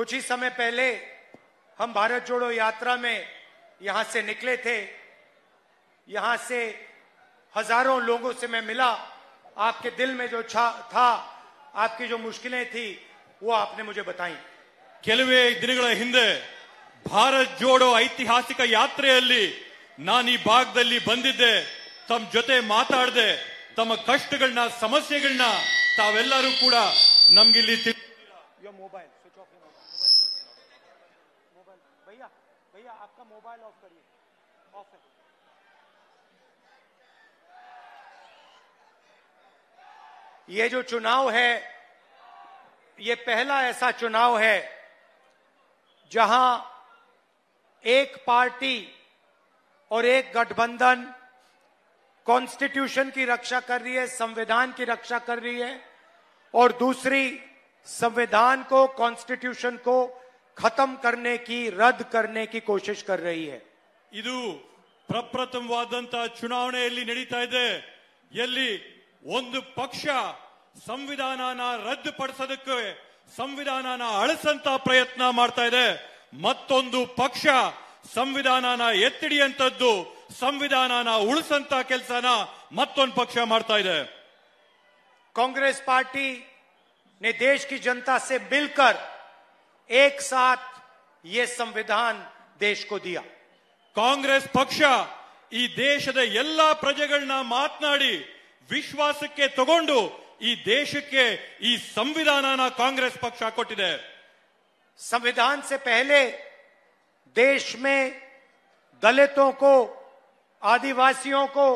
कुछ समय पहले हम भारत जोड़ो यात्रा में यहां से निकले थे यहां से हजारों लोगों से मैं मिला आपके दिल में जो छा था आपकी जो मुश्किलें थी वो आपने मुझे बताई गेलेवे दिनಗಳ ಹಿಂದೆ ಭಾರತ ಜೋಡೋ ಐತಿಹಾಸಿಕ ಯಾತ್ರೆಯಲ್ಲಿ ನಾನೀ ಭಾಗದಲ್ಲಿ ಬಂದಿದೆ ತಮ್ಮ ಜೊತೆ ಮಾತಾಡದೆ ತಮ್ಮ ಕಷ್ಟಗಳನ್ನ ಸಮಸ್ಯೆಗಳನ್ನ ತಾವೆಲ್ಲರೂ ಕೂಡ ನಮಗಿಲ್ಲಿ ತಿಳ್ಕಿದ್ರು ಯೋ ಮೊಬೈಲ್ मोबाइल ऑफ करिए ऑफ है ये जो चुनाव है ये पहला ऐसा चुनाव है जहां एक पार्टी और एक गठबंधन कॉन्स्टिट्यूशन की रक्षा कर रही है संविधान की रक्षा कर रही है और दूसरी संविधान को कॉन्स्टिट्यूशन को ಖತಮ್ ಕರ್ನೆ ಕಿ ರದ್ ಕರ್ನೆ ಕಿ ಕೋಶಿಶ್ ಕರ್ ರಹಿ ಹೇ ಇದು ಪ್ರಪ್ರಥಮವಾದಂತಹ ಚುನಾವಣೆಯಲ್ಲಿ ನಡೀತಾ ಇದೆ ಎಲ್ಲಿ ಒಂದು ಪಕ್ಷ ಸಂವಿಧಾನನ ರದ್ದುಪಡಿಸೋದಕ್ಕೆ ಸಂವಿಧಾನನ ಅಳಸಂತ ಪ್ರಯತ್ನ ಮಾಡ್ತಾ ಇದೆ ಮತ್ತೊಂದು ಪಕ್ಷ ಸಂವಿಧಾನನ ಎತ್ತಿಡಿಯಂತದ್ದು ಸಂವಿಧಾನನ ಉಳಿಸಂತ ಕೆಲಸನ ಮತ್ತೊಂದು ಪಕ್ಷ ಮಾಡ್ತಾ ಇದೆ ಕಾಂಗ್ರೆಸ್ ಪಾರ್ಟಿ ನೇ ದೇಶ ಜನತಾ जनता से एक साथ यह संविधान देश को दिया कांग्रेस पक्षा ई देशದ ಎಲ್ಲಾ ప్రజಗಳನ್ನ ಮಾತನಾಡಿ ವಿಶ್ವಾಸಕ್ಕೆ ತಗೊಂಡೂ ಈ ದೇಶಕ್ಕೆ ಈ ಸಂವಿಧಾನನಾ ಕಾಂಗ್ರೆಸ್ ಪಕ್ಷ ಕೊಟ್ಟಿದೆ ಸಂವಿಧಾನ سے پہلے ದೇಶ میں ದಲಿತوں کو ಆದಿವಾಸಿಯوں کو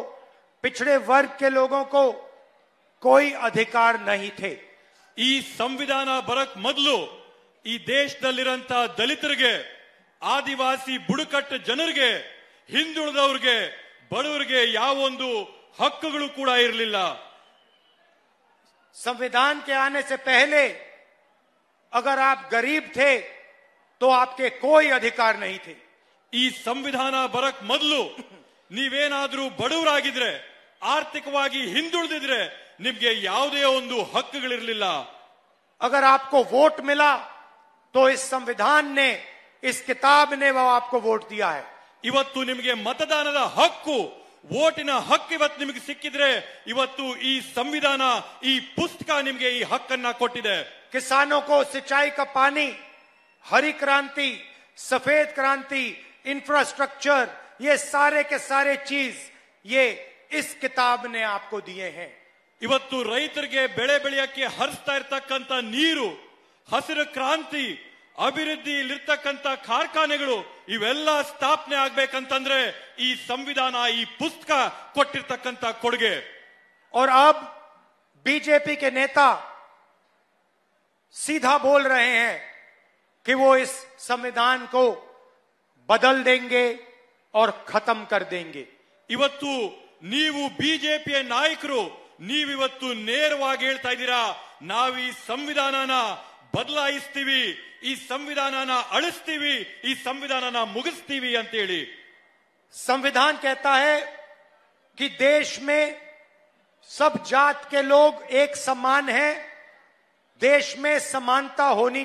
ಹಿಚ್ಚڑے ವರ್ಗ کے لوگوں کو کوئی અધિકાર نہیں تھے ಈ ಸಂವಿಧಾನ ಬರಕ ಮೊದಲು ಈ ದೇಶದಲ್ಲಿರುವಂತಹ ದಲಿತರಿಗೆ ಆದಿವಾಸಿ ಬುಡಕಟ್ಟು ಜನರಿಗೆ ಹಿಂದುಳಿದವ್ರಿಗೆ ಬಡವರಿಗೆ ಯಾವೊಂದು ಹಕ್ಕುಗಳು ಕೂಡ ಇರಲಿಲ್ಲ ಸಂವಿಧಾನಕ್ಕೆ ಆನೆ ಸೆ ಆಪ್ ಗರೀಬ್ अगर आप गरीब थे तो आपके कोई ಈ ಸಂವಿಧಾನ ಬರಕ್ ಮೊದಲು ನೀವೇನಾದ್ರೂ ಬಡವರಾಗಿದ್ರೆ ಆರ್ಥಿಕವಾಗಿ ಹಿಂದುಳಿದಿದ್ರೆ ನಿಮ್ಗೆ ಯಾವುದೇ ಒಂದು ಹಕ್ಕುಗಳಿರಲಿಲ್ಲ ಅಗರ್ आपको ವೋಟ್ मिला तो इस संविधान ने इस किताब ने आपको वोट दिया है इवतु ನಿಮಗೆ ಮತದಾನದ ಹಕ್ಕು ೋಟಿನ ಹಕ್ಕು ಇವತ್ತು ನಿಮಗೆ ಸಿಕ್ಕಿದ್ರೆ ಇವತ್ತು ಈ ಸಂವಿಧಾನ ಈ ಪುಸ್ತಕ ನಿಮಗೆ ಈ ಹಕ್ಕನ್ನ ಕೊಟ್ಟಿದೆ ಕಿಸಾನೋಕೋ ಸಚಾಯಿಕಾ ಪಾನಿ ಹರಿ ಕ್ರಾಂತಿ सफेद ಕ್ರಾಂತಿ ಇನ್ಫ್ರಾಸ್ಟ್ರಕ್ಚರ್ یہ سارے کے سارے چیز یہ اس کتاب نے آپ کو دیے ہیں ಇವತ್ತು ರೈತರಗೆ ಬೆಳೆ ಬೆಳೆಯಕ್ಕೆ ಹರಸ್ತ ಇರತಕ್ಕಂತ ನೀರು ಹಸಿರು ಕ್ರಾಂತಿ ಅಭಿವೃದ್ಧಿ ಅಭಿವೃದ್ಧಿಯಲ್ಲಿರ್ತಕ್ಕಂಥ ಕಾರ್ಖಾನೆಗಳು ಇವೆಲ್ಲ ಸ್ಥಾಪನೆ ಆಗ್ಬೇಕಂತಂದ್ರೆ ಈ ಸಂವಿಧಾನ ಈ ಪುಸ್ತಕ ಕೊಟ್ಟಿರ್ತಕ್ಕಂಥ ಕೊಡುಗೆ ಅವ್ರ ಆಬ್ ಬಿಜೆಪಿ ಕೆ ನೇತ ಸೀದಾ ಬೋಲ್ रहे ಹೇ ಕಿ ವೋ ಇಸ್ ಸಂವಿಧಾನ ಕೋ ಬದಲ್ ದೇಂಗೆ और ಖತಮ್ ಕರ್ ದೇಂಗೆ ಇವತ್ತು ನೀವು ಬಿಜೆಪಿಯ ನಾಯಕರು ನೀವಿವತ್ತು ನೇರವಾಗಿ ಹೇಳ್ತಾ ಇದ್ದೀರಾ ನಾವು ಈ ಸಂವಿಧಾನನ ಬದಲಾಯಿಸ್ತೀವಿ ಈ ಸಂವಿಧಾನನ ಅಳಿಸ್ತೀವಿ ಈ ಸಂವಿಧಾನನ ಮುಗಿಸ್ತೀವಿ ಅಂತೇಳಿ ಸಂವಿಧಾನ कहता है कि देश में सब जात के लोग एक समान हैं देश में समानता होनी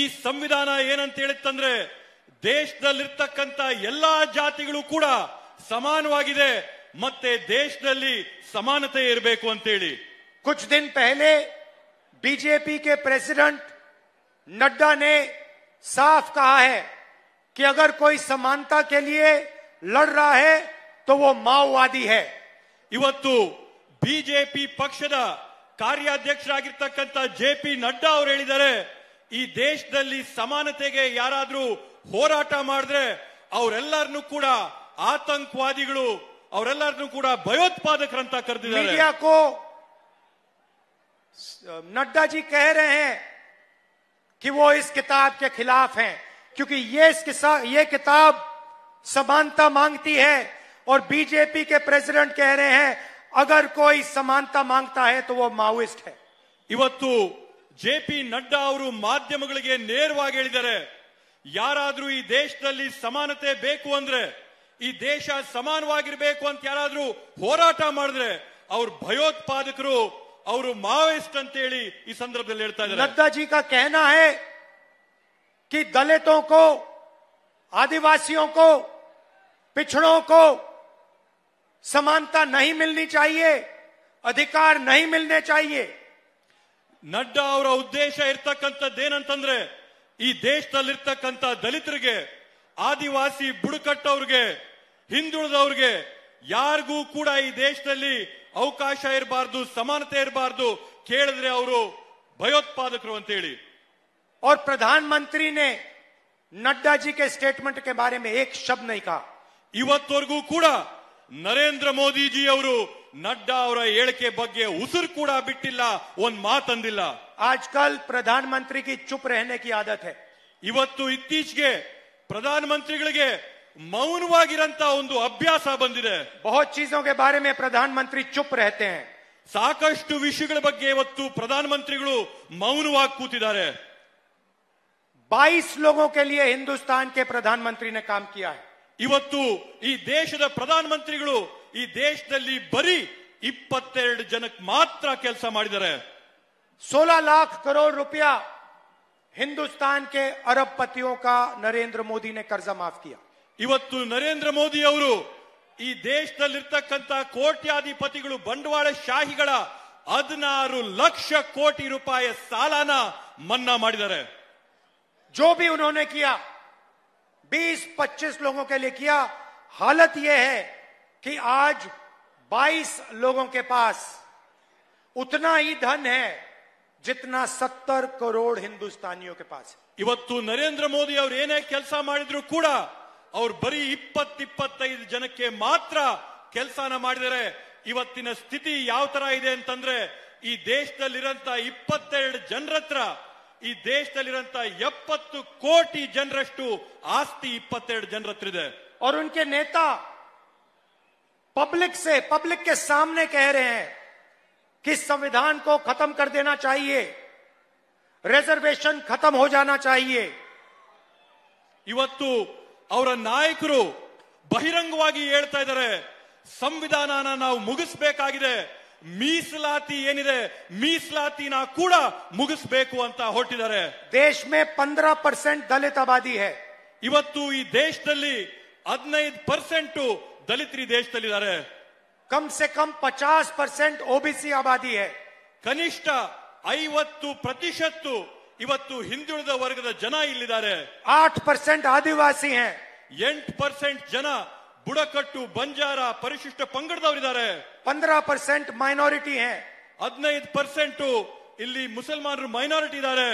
ಈ ಸಂವಿಧಾನ ಏನಂತ ಹೇಳುತ್ತಂದ್ರೆ ದೇಶದಲ್ಲಿರ್ತಕ್ಕಂತ ಎಲ್ಲಾ ಜಾತಿಗಳು ಕೂಡ ಸಮಾನವಾಗಿದೆ ಮತ್ತೆ ದೇಶದಲ್ಲಿ ಸಮಾನತೆ ಇರಬೇಕು ಅಂತೇಳಿ ಕುಚ್ ದಿನ पहले बीजेपी के प्रेसिडेंट नड्डा ने साफ कहा है कि अगर कोई समानता के लिए लड़ रहा है तो वो माओवादी है इवतु बीजेपी पक्षದ ಕಾರ್ಯಾದ್ಯಕ್ಷರಾಗಿರತಕ್ಕಂತ ಜೆಪಿ ನಡ್ಡ ಅವರು ಹೇಳಿದ್ದಾರೆ ಈ ದೇಶದಲ್ಲಿ ಸಮಾನತೆಗೆ ಯಾರಾದರೂ ಹೋರಾಟ ಮಾಡದರೆ ಅವರೆಲ್ಲರನ್ನೂ ಕೂಡ ಆತಂಕವಾದಿಗಳು ಅವರೆಲ್ಲರನ್ನೂ ಕೂಡ ಭಯೋತ್ಪಾದಕrent ಅಂತ ಕರೆದಿದ್ದಾರೆ नड्डा जी कह रहे हैं कि वो इस किताब के खिलाफ हैं क्योंकि ये इस किसा, ये किताब समानता मांगती है और बीजेपी के प्रेसिडेंट कह रहे हैं अगर कोई समानता मांगता है तो वो माओइस्ट है इवतु जेपी नड्डा और माध्यम के नेर यारू देश समानते बेकुअ्रे देश समान अंत यारू होराटे और भयोत्पादक ಅವರು ಮಾವಿಸ್ಟ್ ಅಂತ ಹೇಳಿ ಈ ಸಂದರ್ಭದಲ್ಲಿ ಹೇಳ್ತಾ ಇದ್ದಾರೆ ನಡ್ಡಾಜಿ ಕಾ کہنا ہے کہ ದಲಿತوں کو ಆದಿವಾಸಿوں کو ಹಿಚ್ಡوں کو ಸಮಾನತೆ نہیں ملنی چاہیے ಅಧಿಕಾರ نہیں ملنے چاہیے ನಡ್ಡಾ ಅವರ ಉದ್ದೇಶ ಇರತಕ್ಕಂತದ ಏನಂತಂದ್ರೆ ಈ ದೇಶದಲ್ಲಿ ಇರತಕ್ಕಂತ ದಲಿತರಿಗೆ ಆದಿವಾಸಿ ಬುಡಕಟ್ಟು ಅವರಿಗೆ ಹಿಂದೂಳದ ಅವರಿಗೆ யா ร์ ಗೂ ಕೂಡ ಈ ದೇಶದಲ್ಲಿ ಅವಕಾಶ ಇರಬಾರ್ದು ಸಮಾನತೆ ಇರಬಾರ್ದು ಕೇಳಿದ್ರೆ ಅವರು ಭಯೋತ್ಪಾದಕರು ಅಂತ ಹೇಳಿ ಅವ್ರ ಪ್ರಧಾನ ಮಂತ್ರಿನೇ जी के ಕೆ के बारे में एक शब्द नहीं ಇವತ್ತವರೆಗೂ ಕೂಡ ನರೇಂದ್ರ ಮೋದಿಜಿ ಅವರು ನಡ್ಡಾ ಅವರ ಹೇಳಿಕೆ ಬಗ್ಗೆ ಉಸಿರು ಕೂಡ ಬಿಟ್ಟಿಲ್ಲ ಒಂದ್ ಮಾತಂದಿಲ್ಲ ಆಜ್ಕಲ್ ಪ್ರಧಾನ ಮಂತ್ರಿ ಕಿ ಚುಪ್ ರಹನೆ ಆದತ್ ಇವತ್ತು ಇತ್ತೀಚೆಗೆ ಪ್ರಧಾನ ಮಂತ್ರಿಗಳಿಗೆ ಮೌನವಾಗಿರಂತ ಒಂದು ಅಭ್ಯಾಸ ಬಂದಿದೆ ಪ್ರಧಾನ ಮಂತ್ರಿ ಚುಪ್ ರಹತೆ ಸಾಕಷ್ಟು ವಿಷಯಗಳ ಬಗ್ಗೆ ಇವತ್ತು ಪ್ರಧಾನ ಮಂತ್ರಿಗಳು ಮೌನವಾಗಿ ಕೂತಿದ್ದಾರೆ ಬೈಸ ಪ್ರಧಾನ ಹಿಂದೂಸ್ತಾನ ಕಾಮ್ ಕಿಯಾ ಇವತ್ತು ಈ ದೇಶದ ಪ್ರಧಾನ ಮಂತ್ರಿಗಳು ಈ ದೇಶದಲ್ಲಿ ಬರೀ ಇಪ್ಪತ್ತೆರಡು ಜನಕ್ಕೆ ಮಾತ್ರ ಕೆಲಸ ಮಾಡಿದ್ದಾರೆ ಸೋಲ ಲಾಖ ಕರೋಡ ರೂಪಾಯ ಹಿಂದೂಸ್ತಾನ ನರೇಂದ್ರ ಮೋದಿ ಕರ್ಜಾ ಮಾಫ್ ಕಿಯಾ ಇವತ್ತು ನರೇಂದ್ರ ಮೋದಿ ಅವರು ಈ ದೇಶದಲ್ಲಿ ಇರತಕ್ಕಂತ ಕೋಟಾಧಿಪತಿಗಳು ಬಂಡವಾಳಶಾಹಿಗಳ 16 ಲಕ್ಷ ಕೋಟಿ ರೂಪಾಯಿ सालाना ಮನ್ನ ಮಾಡಿದ್ದಾರೆ. ಜೋಬಿ उन्होने किया 20 25 لوگوں کے لیے کیا हालत یہ ہے کہ آج 22 لوگوں کے پاس उतना ही धन है जितना 70 کروڑ ہندوستانیوں کے پاس. ಇವತ್ತು ನರೇಂದ್ರ ಮೋದಿ ಅವರು ಏನೇ ಕೆಲಸ ಮಾಡಿದ್ರೂ ಕೂಡ और बरी इपत् इपत जन के मात्र इवती स्थिति यहाँ अंतर्रे देश इपत् जनर हर देश कोटि जनर आस्ति इपत् जनर हर और उनके नेता पब्लिक से पब्लिक के सामने कह रहे हैं कि संविधान को खत्म कर देना चाहिए रिजर्वेशन खत्म हो जाना चाहिए इवतु ಅವರ ನಾಯಕರು ಬಹಿರಂಗವಾಗಿ ಹೇಳ್ತಾ ಇದ್ದಾರೆ ಸಂವಿಧಾನ ನಾವು ಮುಗಿಸ್ಬೇಕಾಗಿದೆ ಮೀಸಲಾತಿ ಏನಿದೆ ಮೀಸಲಾತಿನ ಕೂಡ ಮುಗಿಸ್ಬೇಕು ಅಂತ ಹೊರಟಿದ್ದಾರೆ ದೇಶ ಮೇ ಪಂದ್ರ ಪರ್ಸೆಂಟ್ ದಲಿತ ಆಬಾದಿ ಹೇ ಇವತ್ತು ಈ ದೇಶದಲ್ಲಿ ಹದಿನೈದು ಪರ್ಸೆಂಟ್ ದಲಿತರಿ ದೇಶದಲ್ಲಿದ್ದಾರೆ ಕಮ್ ಸೆ ಕಮ್ ಪಚಾಸ್ ಪರ್ಸೆಂಟ್ ಓಬಿಸಿ ಆಬಾದಿ ಹೇ ಕನಿಷ್ಠ ಐವತ್ತು ಪ್ರತಿಶತ್ತು ಇವತ್ತು ಹಿಂದುಳಿದ ವರ್ಗದ ಜನ ಇಲ್ಲಿದ್ದಾರೆ ಆಟ್ ಪರ್ಸೆಂಟ್ ಆದಿವಾಸಿ ಎಂಟು ಎಂಟ್ ಪರ್ಸೆಂಟ್ ಜನ ಬುಡಕಟ್ಟು ಬಂಜಾರ ಪರಿಶಿಷ್ಟ ಪಂಗಡದವರಿದ್ದಾರೆ ಪಂದ್ರ ಪರ್ಸೆಂಟ್ ಮೈನಾರಿಟಿ ಮೈನಾರಿಟಿ ಹದಿನೈದು ಪರ್ಸೆಂಟ್ ಇಲ್ಲಿ ಮುಸಲ್ಮಾನರು ಮೈನಾರಿಟಿ ಇದಾರೆ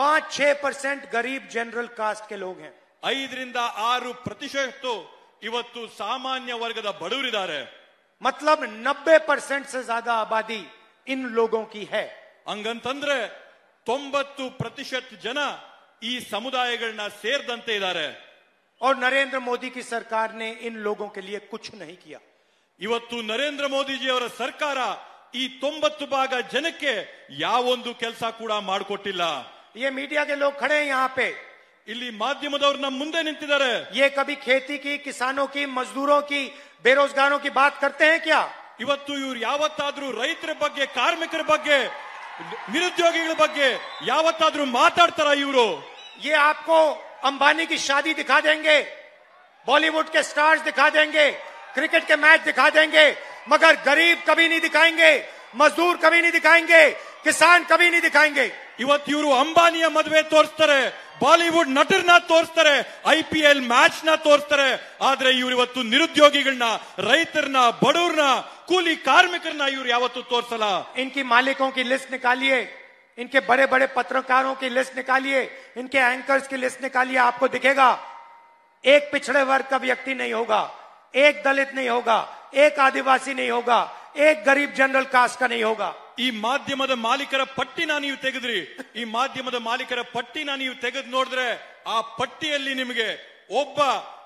ಪಾಂಚ್ percent percent general general caste के ಐದರಿಂದ ಆರು ಪ್ರತಿಶತ ಇವತ್ತು ಸಾಮಾನ್ಯ ವರ್ಗದ ಬಡವರಿದ್ದಾರೆ ಇದಾರೆ ನಬ್ಬೆ ಪರ್ಸೆಂಟ್ ಪರ್ಸೆಂಟ್ ಜಾದ ಆಬಾದಿ ಇನ್ लोगों ಹಂಗಂತಂದ್ರೆ ತೊಂಬತ್ತು ಪ್ರತಿಶತ ಜನ ಈ ಸಮುದಾಯಗಳನ್ನ ಸೇರಿದಂತೆ ಇದ್ದಾರೆ ಅವ್ರ ನರೇಂದ್ರ ಮೋದಿ ಕಿ सरकार ಇನ್ इन लोगों ನೀ ಇವತ್ತು ನರೇಂದ್ರ ಮೋದಿಜಿಯವರ ಸರ್ಕಾರ ಈ ತೊಂಬತ್ತು ಭಾಗ ಜನಕ್ಕೆ ಯಾವೊಂದು ಕೆಲಸ ಕೂಡ ಮಾಡಿಕೊಟ್ಟಿಲ್ಲ ಏ ಮೀಡಿಯಾ के ಖಡೆ ಯಾ ಪೇ ಇಲ್ಲಿ ಮಾಧ್ಯಮದವರು ನಮ್ಮ ಮುಂದೆ ನಿಂತಿದ್ದಾರೆ ಏ ಕಭಿ ಖೇತಿ ಕಿ ಕಿಸಾನೋ ಕಿ मजदूरों ಕಿ ಬೇರೋಜ್ಗಾರೋ ಕಿ ಬಾತ್ ಕರ್ತೇ ಕ್ಯಾ ಇವತ್ತು ಇವ್ರು ಯಾವತ್ತಾದ್ರೂ ರೈತರ ಬಗ್ಗೆ ಕಾರ್ಮಿಕರ ಬಗ್ಗೆ निरुद्योग ಬಗ್ಗೆ ಯಾವತ್ತಾದ್ರೂ ये आपको अंबानी की शादी दिखा देंगे बॉलीवुड के स्टार्स दिखा देंगे क्रिकेट के मैच दिखा देंगे मगर गरीब कभी नहीं दिखाएंगे मजदूर कभी नहीं दिखाएंगे किसान कभी नहीं दिखाएंगे ಇವತ್ತು अंबानी मद्वे तोर्तर बालीवुड नटर ತೋರಿಸ್ತಾರೆ तोर्तर ईपीएल मैच ಮ್ಯಾಚ್ तोर्तर ತೋರಿಸ್ತಾರೆ निरुद्योगी ಇವ್ರು ಇವತ್ತು ನಿರುದ್ಯೋಗಿಗಳನ್ನ ರೈತರನ್ನ ಬಡವ್ರನ್ನ इनकी मालिकों की लिस्ट निकालिए इनके बड़े बड़े पत्रकारों की लिस्ट निकालिए इनके एंकर्स की लिस्ट निकालिए आपको दिखेगा एक पिछड़े वर्ग का व्यक्ति नहीं होगा एक दलित नहीं होगा एक आदिवासी नहीं होगा एक गरीब जनरल कास्ट का नहीं होगा ಈ ಮಾಧ್ಯಮದ ಮಾಲೀಕರ ಪಟ್ಟಿನ ನೀವು ತೆಗೆದ್ರಿ ಈ ಮಾಧ್ಯಮದ ಮಾಲೀಕರ ಪಟ್ಟಿನ ನೀವು ತೆಗೆದು ನೋಡಿದ್ರೆ ಆ ಪಟ್ಟಿಯಲ್ಲಿ ನಿಮಗೆ ಒಬ್ಬ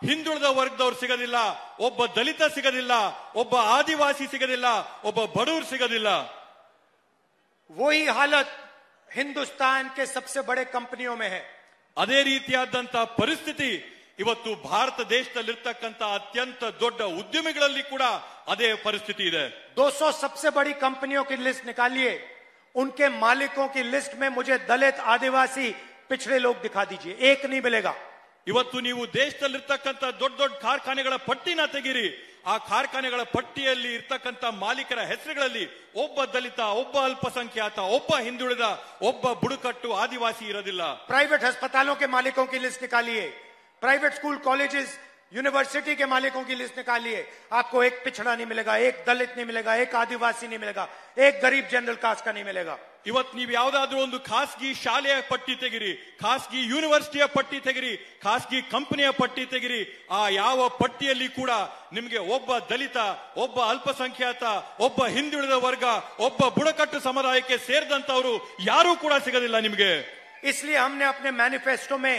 ಹಿಂದುಳಿದ ವರ್ಗದವ್ರು ಸಿಗೋದಿಲ್ಲ ಒಬ್ಬ ದಲಿತ ಸಿಗೋದಿಲ್ಲ ಒಬ್ಬ ಆದಿವಾಸಿ ಸಿಗೋದಿಲ್ಲ ಒಬ್ಬ ಬಡವರು ಸಿಗೋದಿಲ್ಲ ವಹಿ ಹಾಲತ್ ಹಿಂದೂಸ್ತಾನ್ ಕೆ ಸಬ್ಸೆ ಬಡೆ ಕಂಪನಿಯೋ ಮೇ ಅದೇ ರೀತಿಯಾದಂತಹ ಪರಿಸ್ಥಿತಿ ಇವತ್ತು ಭಾರತ ದೇಶದಲ್ಲಿರ್ತಕ್ಕಂಥ ಅತ್ಯಂತ ದೊಡ್ಡ ಉದ್ಯಮಿಗಳಲ್ಲಿ ಕೂಡ ಅದೇ ಪರಿಸ್ಥಿತಿ ಇದೆ 200 ಸಬ್ಸೆ ಬಡಿ ಕಂಪನಿಯೋಕ ಲಿಸ್ಟ್ निकाಲಿಯೇ ಉನ್ಕೆ ಮಾಲೀಕೋಕ ಲಿಸ್ಟ್ ಮೇ ಮುಜೆ ದಲಿತ ಆದಿವಾಸಿ ಪಿಚ್ಲೇ ಲೋಕ್ 디ಖಾ 디જીئے۔ ಏಕ್ ನಹಿ ಮಿಲೇಗ ಇವತ್ತು ನೀವು ದೇಶದಲ್ಲಿ ಇರತಕ್ಕಂತ ದೊಡ್ಡ ದೊಡ್ಡ ಕಾರ್ಖಾನೆಗಳ ಪಟ್ಟina ತಗಿರಿ ಆ ಕಾರ್ಖಾನೆಗಳ ಪಟ್ಟಿಯಲ್ಲಿ ಇರತಕ್ಕಂತ ಮಾಲೀಕರ ಹೆಸರುಗಳಲ್ಲಿ ಒಬ್ಬ ದಲಿತ ಒಬ್ಬ ಅಲ್ಪಸಂಖ್ಯಾತ ಒಬ್ಬ ಹಿಂದೂಳದ ಒಬ್ಬ ಬುಡಕಟ್ಟು ಆದಿವಾಸಿ ಇರೋದಿಲ್ಲ ಪ್ರೈವೇಟ್ ಆಸ್ಪತ್ರೆಗಳ ಮಾಲೀಕೋಕ ಲಿಸ್ಟ್ ಕಲಿಯೇ ಪ್ರೈವೇಟ್ ಸ್ಕೂಲ್ ಕಾಲೇಜಸ್ यूनिवर्सिटी के मालिकों की लिस्ट निकालिए आपको एक पिछड़ा नहीं मिलेगा एक दलित नहीं मिलेगा एक आदिवासी नहीं मिलेगा एक गरीब जनरल कास्ट का नहीं मिलेगा इवत नीव यादಾದರೂ ಒಂದು ಖಾಸ್ಗಿ ಶಾಲೆ ಪಟ್ಟಿ ತೆಗಿರಿ ಖಾಸ್ಗಿ ಯೂನಿವರ್ಸಿಟಿ ಯ ಪಟ್ಟಿ ತೆಗಿರಿ ಖಾಸ್ಗಿ ಕಂಪನಿಯ ಪಟ್ಟಿ ತೆಗಿರಿ ಆ ಯಾವ ಪಟ್ಟಿಯಲ್ಲಿ ಕೂಡ ನಿಮಗೆ ಒಬ್ಬ ದಲಿತ ಒಬ್ಬ ಅಲ್ಪಸಂಖ್ಯಾತ ಒಬ್ಬ ಹಿಂದುಳಿದ ವರ್ಗ ಒಬ್ಬ ಬುಡಕಟ್ಟು ಸಮುದಾಯಕ್ಕೆ ಸೇರಿದಂತವರು ಯಾರು ಕೂಡ ಸಿಗುವುದಿಲ್ಲ ನಿಮಗೆ ಇಸ್ಲಿ हमने अपने मैनिफेस्टो में